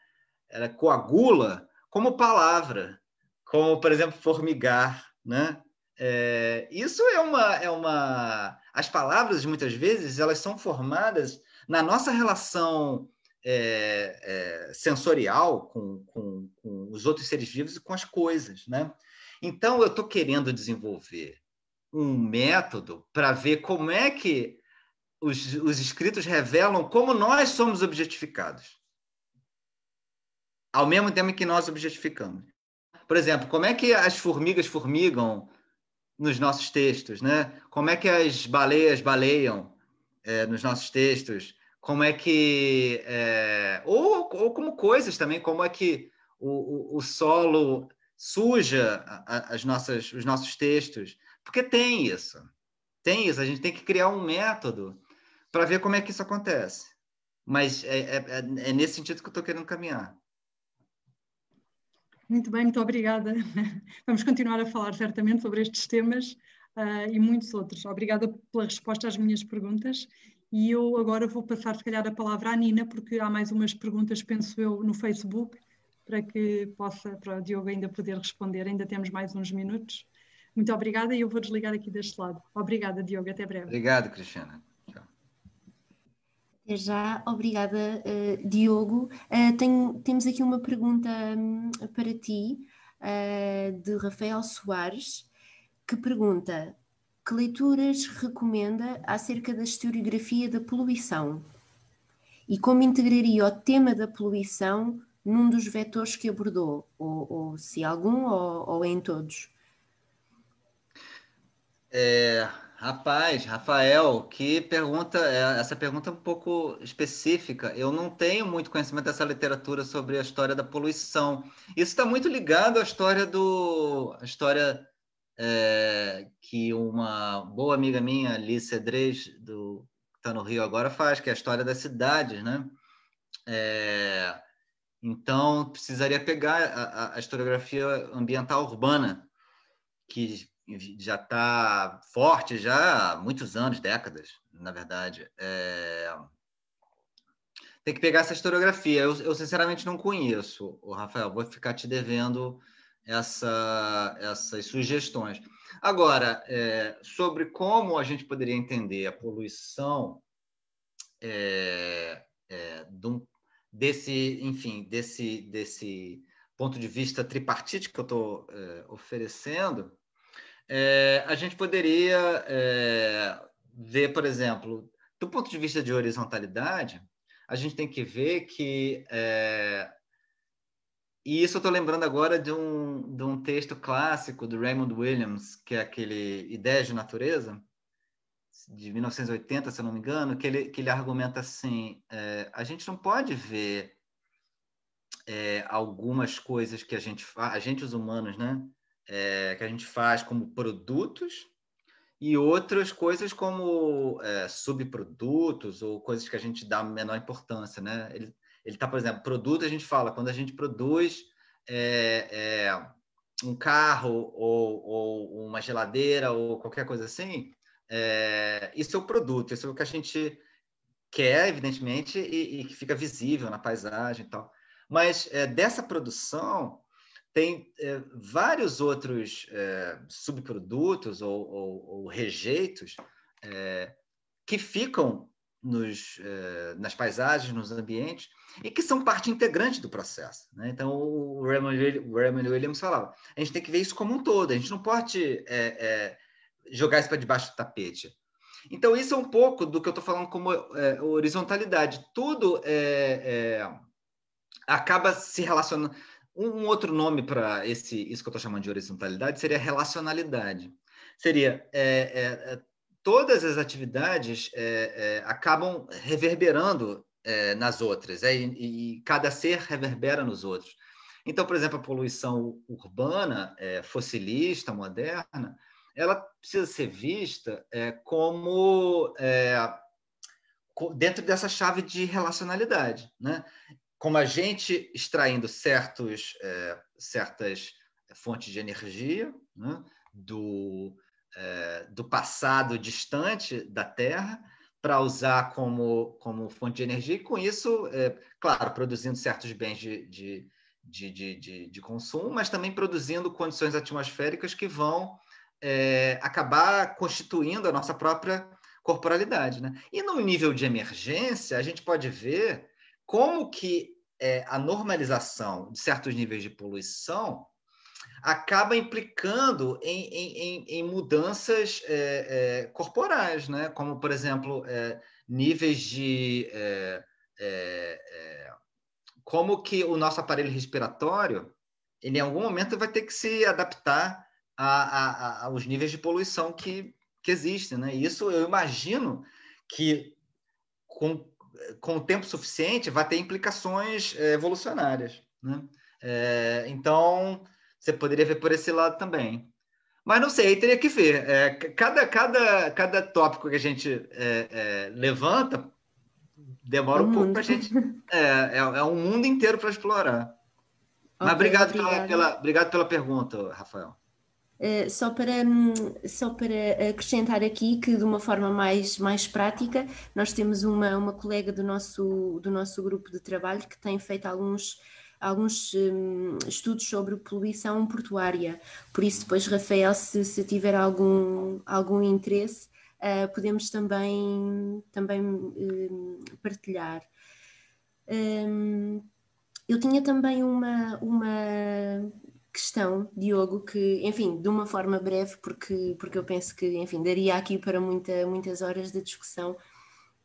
ela coagula como palavra, como, por exemplo, formigar. Né? É, isso é uma, é uma. As palavras, muitas vezes, elas são formadas na nossa relação é, é, sensorial com, com, com os outros seres vivos e com as coisas. Né? Então, eu estou querendo desenvolver um método para ver como é que os, os escritos revelam como nós somos objetificados, ao mesmo tempo que nós objetificamos. Por exemplo, como é que as formigas formigam nos nossos textos, né? Como é que as baleias baleiam é, nos nossos textos? Como é que é, ou, ou como coisas também, como é que o, o, o solo suja as nossas, os nossos textos? Porque tem isso. Tem isso. A gente tem que criar um método para ver como é que isso acontece. Mas é, é, é, é nesse sentido que eu estou querendo caminhar. Muito bem, muito obrigada. *laughs* Vamos continuar a falar certamente sobre estes temas uh, e muitos outros. Obrigada pela resposta às minhas perguntas. E eu agora vou passar, se calhar, a palavra à Nina, porque há mais umas perguntas, penso eu, no Facebook, para que possa, para o Diogo ainda poder responder. Ainda temos mais uns minutos. Muito obrigada e eu vou desligar aqui deste lado. Obrigada, Diogo. Até breve. Obrigado, Cristiana. Até já, obrigada, uh, Diogo. Uh, tenho, temos aqui uma pergunta um, para ti, uh, de Rafael Soares, que pergunta: que leituras recomenda acerca da historiografia da poluição? E como integraria o tema da poluição num dos vetores que abordou, ou, ou se algum, ou, ou em todos? É, rapaz, Rafael, que pergunta, é, essa pergunta é um pouco específica. Eu não tenho muito conhecimento dessa literatura sobre a história da poluição. Isso está muito ligado à história do, à história é, que uma boa amiga minha, Alice Cedrez, do está no Rio agora faz, que é a história das cidades, né? É, então precisaria pegar a, a historiografia ambiental urbana que já está forte já há muitos anos, décadas, na verdade. É... Tem que pegar essa historiografia. Eu, eu, sinceramente não conheço, o Rafael. Vou ficar te devendo essa, essas sugestões. Agora, é, sobre como a gente poderia entender a poluição é, é, desse, enfim, desse, desse ponto de vista tripartite que eu estou é, oferecendo, é, a gente poderia é, ver, por exemplo, do ponto de vista de horizontalidade, a gente tem que ver que. É, e isso eu estou lembrando agora de um, de um texto clássico do Raymond Williams, que é aquele Ideias de Natureza, de 1980, se eu não me engano, que ele, que ele argumenta assim: é, a gente não pode ver é, algumas coisas que a gente faz, a gente, os humanos, né? é, que a gente faz como produtos e outras coisas como é, subprodutos ou coisas que a gente dá menor importância, né? Ele, está, por exemplo, produto a gente fala quando a gente produz é, é um carro ou, ou, uma geladeira ou qualquer coisa assim, é, isso é o produto, isso é o que a gente quer, evidentemente, e, que fica visível na paisagem e tal. Mas é, dessa produção tem é, vários outros é, subprodutos ou, ou, ou rejeitos é, que ficam nos, nas paisagens, nos ambientes, e que são parte integrante do processo. Né? Então, o Raymond, o Raymond, Williams falava: a gente tem que ver isso como um todo, a gente não pode jogar isso para debaixo do tapete. Então, isso é um pouco do que eu estou falando como horizontalidade. Tudo acaba se relacionando um, um outro nome para esse isso que eu estou chamando de horizontalidade seria relacionalidade. Seria é, é, é todas as atividades é, é, acabam reverberando nas outras, e, e cada ser reverbera nos outros. Então, por exemplo, a poluição urbana, é, fossilista, moderna, ela precisa ser vista é, como é, dentro dessa chave de relacionalidade. Né? como a gente extraindo certos, é, certas fontes de energia né, do, é, do passado distante da Terra para usar como, como fonte de energia, e com isso, é, claro, produzindo certos bens de, de, de, de, de consumo, mas também produzindo condições atmosféricas que vão é, acabar constituindo a nossa própria corporalidade. Né? E no nível de emergência, a gente pode ver como que é, a normalização de certos níveis de poluição acaba implicando em, em, em mudanças é, é, corporais, né? como, por exemplo, é, níveis de. É, é, como que o nosso aparelho respiratório, ele, em algum momento, vai ter que se adaptar a, a, a, aos níveis de poluição que, que existem. Né? E isso eu imagino que com com o tempo suficiente, vai ter implicações eh, evolucionárias. Né? É, então, você poderia ver por esse lado também. Mas não sei, aí teria que ver. É, cada, cada, cada tópico que a gente é, é levanta demora é um, um pouco para a gente. É, é, é, um mundo inteiro para explorar. Okay, Mas obrigado, obrigado. Pela, pela, obrigado pela pergunta, Rafael. Eh, só, para, hum, só para acrescentar aqui que, de uma forma mais, mais prática, nós temos uma, uma colega do nosso, do nosso grupo de trabalho que tem feito alguns alguns um, estudos sobre poluição portuária. Por isso, depois, Rafael, se, se tiver algum, algum interesse, uh, podemos também, também um, partilhar. Um, eu tinha também uma, uma questão, Diogo, que, enfim, de uma forma breve, porque, porque eu penso que, enfim, daria aqui para muita, muitas horas de discussão,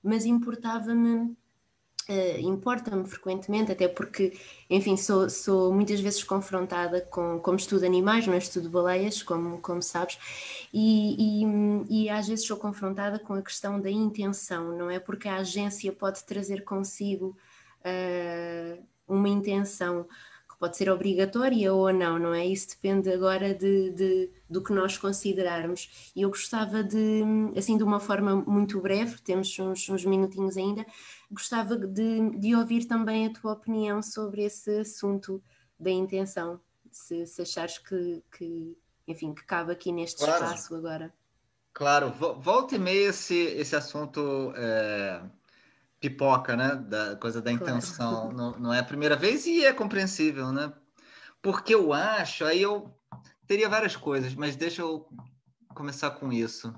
mas importava-me, uh, importa-me frequentemente, até porque, enfim, sou, sou muitas vezes confrontada com, como estudo animais, não é? estudo baleias, como, como sabes, e, e, e às vezes sou confrontada com a questão da intenção, não é? Porque a agência pode trazer consigo uh, uma intenção, pode ser obrigatória ou não, não é? Isso depende agora de, de, do que nós considerarmos. E eu gostava de, assim, de uma forma muito breve, temos uns, uns minutinhos ainda, gostava de, de, ouvir também a tua opinião sobre esse assunto da intenção, se, se achares que, que, enfim, que cabe aqui neste claro. espaço agora. Claro, volta e meia esse, esse assunto é, pipoca, né? Da coisa da intenção. Claro. Não, não é a primeira vez e é compreensível, né? Porque eu acho, aí eu teria várias coisas, mas deixa eu começar com isso.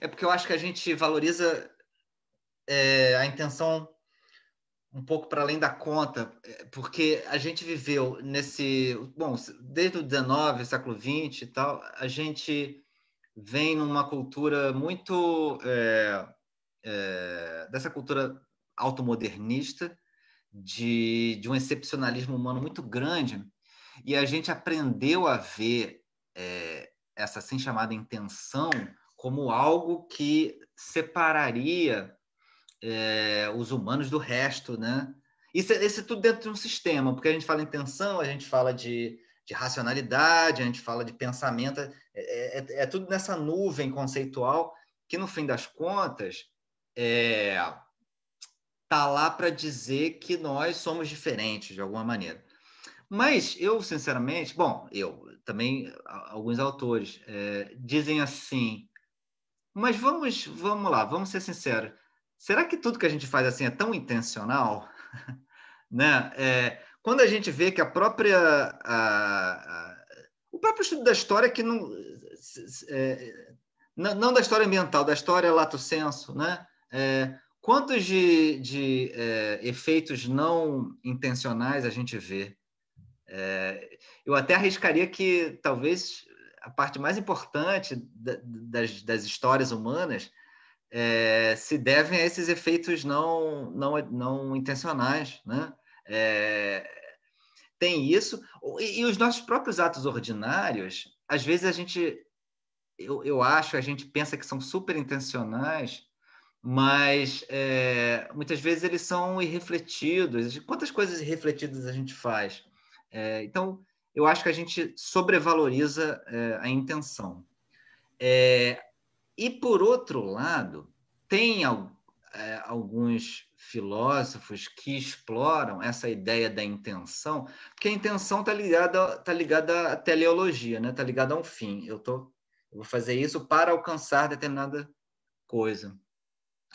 É porque eu acho que a gente valoriza é, a intenção um pouco para além da conta, é, porque a gente viveu nesse. Bom, desde o 19, século 20 e tal, a gente vem numa cultura muito. É, é, dessa cultura automodernista, de, de um excepcionalismo humano muito grande, e a gente aprendeu a ver é, essa assim chamada intenção como algo que separaria é, os humanos do resto, né? Isso, isso tudo dentro de um sistema, porque a gente fala intenção, a gente fala de, de racionalidade, a gente fala de pensamento, é, é, é, tudo nessa nuvem conceitual que, no fim das contas, é, tá lá para dizer que nós somos diferentes de alguma maneira. Mas eu, sinceramente, bom, eu também, alguns autores é, dizem assim, mas vamos, vamos lá, vamos ser sinceros. Será que tudo que a gente faz assim é tão intencional? *laughs* né? É, quando a gente vê que a própria a, a, o próprio estudo da história que não é, não da história ambiental, da história lato senso, né? É, quantos de, de é, efeitos não intencionais a gente vê? É, eu até arriscaria que talvez a parte mais importante da, das, das, histórias humanas é, se devem a esses efeitos não, não, não intencionais, né? É, tem isso e, e os nossos próprios atos ordinários, às vezes a gente eu, eu acho, a gente pensa que são super intencionais, mas é, muitas vezes eles são irrefletidos. Quantas coisas irrefletidas a gente faz? É, então, eu acho que a gente sobrevaloriza é, a intenção. e, por outro lado, tem alguns filósofos que exploram essa ideia da intenção, porque a intenção está ligada, tá ligada à teleologia, está né? Tá ligada a um fim. Eu, tô, eu vou fazer isso para alcançar determinada coisa.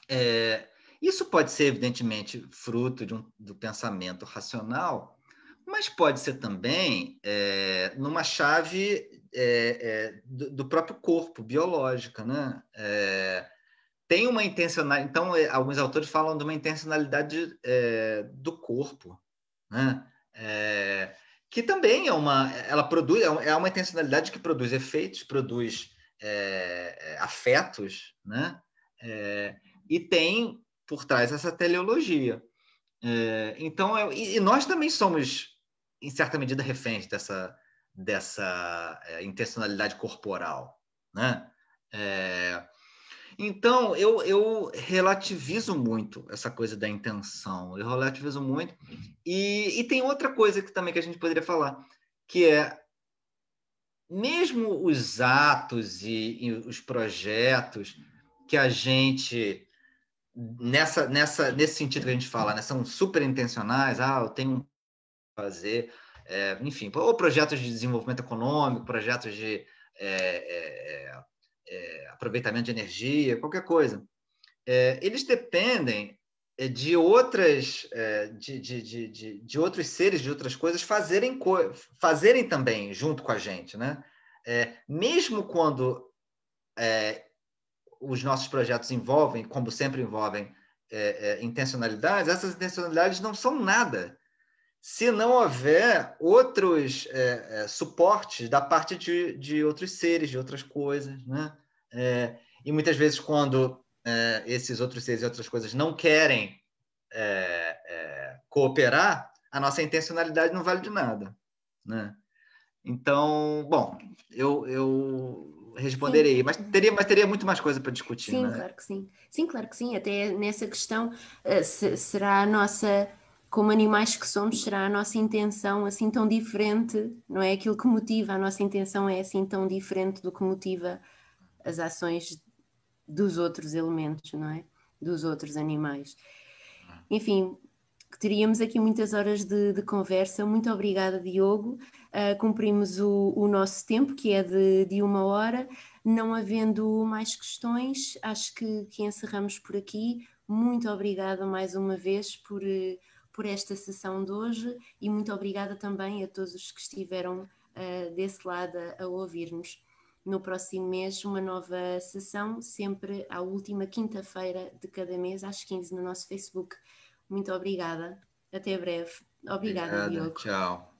É, isso pode ser, evidentemente, fruto um, do pensamento racional, mas pode ser também é, numa chave é, é do, do, próprio corpo, biológica. Né? É, tem uma intencionalidade. Então, é, alguns autores falam de uma intencionalidade do corpo, né? que também é uma. Ela produz, é uma intencionalidade que produz efeitos, produz afetos. Né? e tem por trás essa teleologia. É, então, eu, e, nós também somos, em certa medida, reféns dessa, dessa é, intencionalidade corporal. Né? É, então, eu, eu relativizo muito essa coisa da intenção, eu relativizo muito. E, e tem outra coisa que também que a gente poderia falar, que é mesmo os atos e, e os projetos que a gente nessa, nessa, nesse sentido que a gente fala, né? São super intencionais, ah, eu tenho que fazer, é, enfim, ou projetos de desenvolvimento econômico, projetos de é, é, é, é aproveitamento de energia, qualquer coisa. É, eles dependem de outras de, de, de, de, outros seres de outras coisas fazerem co fazerem também junto com a gente né mesmo quando os nossos projetos envolvem, como sempre envolvem, é, é, intencionalidades, essas intencionalidades não são nada se não houver outros é, é suportes da parte de, de outros seres, de outras coisas. Né? É, e muitas vezes, quando é, esses outros seres e outras coisas não querem cooperar, a nossa intencionalidade não vale de nada. Né? Então, bom, eu, eu responder sim. aí, mas teria, mas teria muito mais coisa para discutir. Sim, é? claro que sim. Sim, claro que sim. Até nessa questão eh, se, será a nossa, como animais que somos, será a nossa intenção assim tão diferente, não é? Aquilo que motiva, a nossa intenção é assim tão diferente do que motiva as ações dos outros elementos, não é? Dos outros animais. Enfim, teríamos aqui muitas horas de, de conversa. Muito obrigada, Diogo uh, cumprimos o, o, nosso tempo, que é de, de, uma hora. Não havendo mais questões, acho que, que encerramos por aqui. Muito obrigada mais uma vez por, ah, por esta sessão de hoje e muito obrigada também a todos os que estiveram uh, desse lado a, a ouvir-nos. No próximo mês, uma nova sessão, sempre à última quinta-feira de cada mês, às 15 no nosso Facebook. Muito obrigada. Até breve. Obrigada, Obrigada Diogo. Tchau.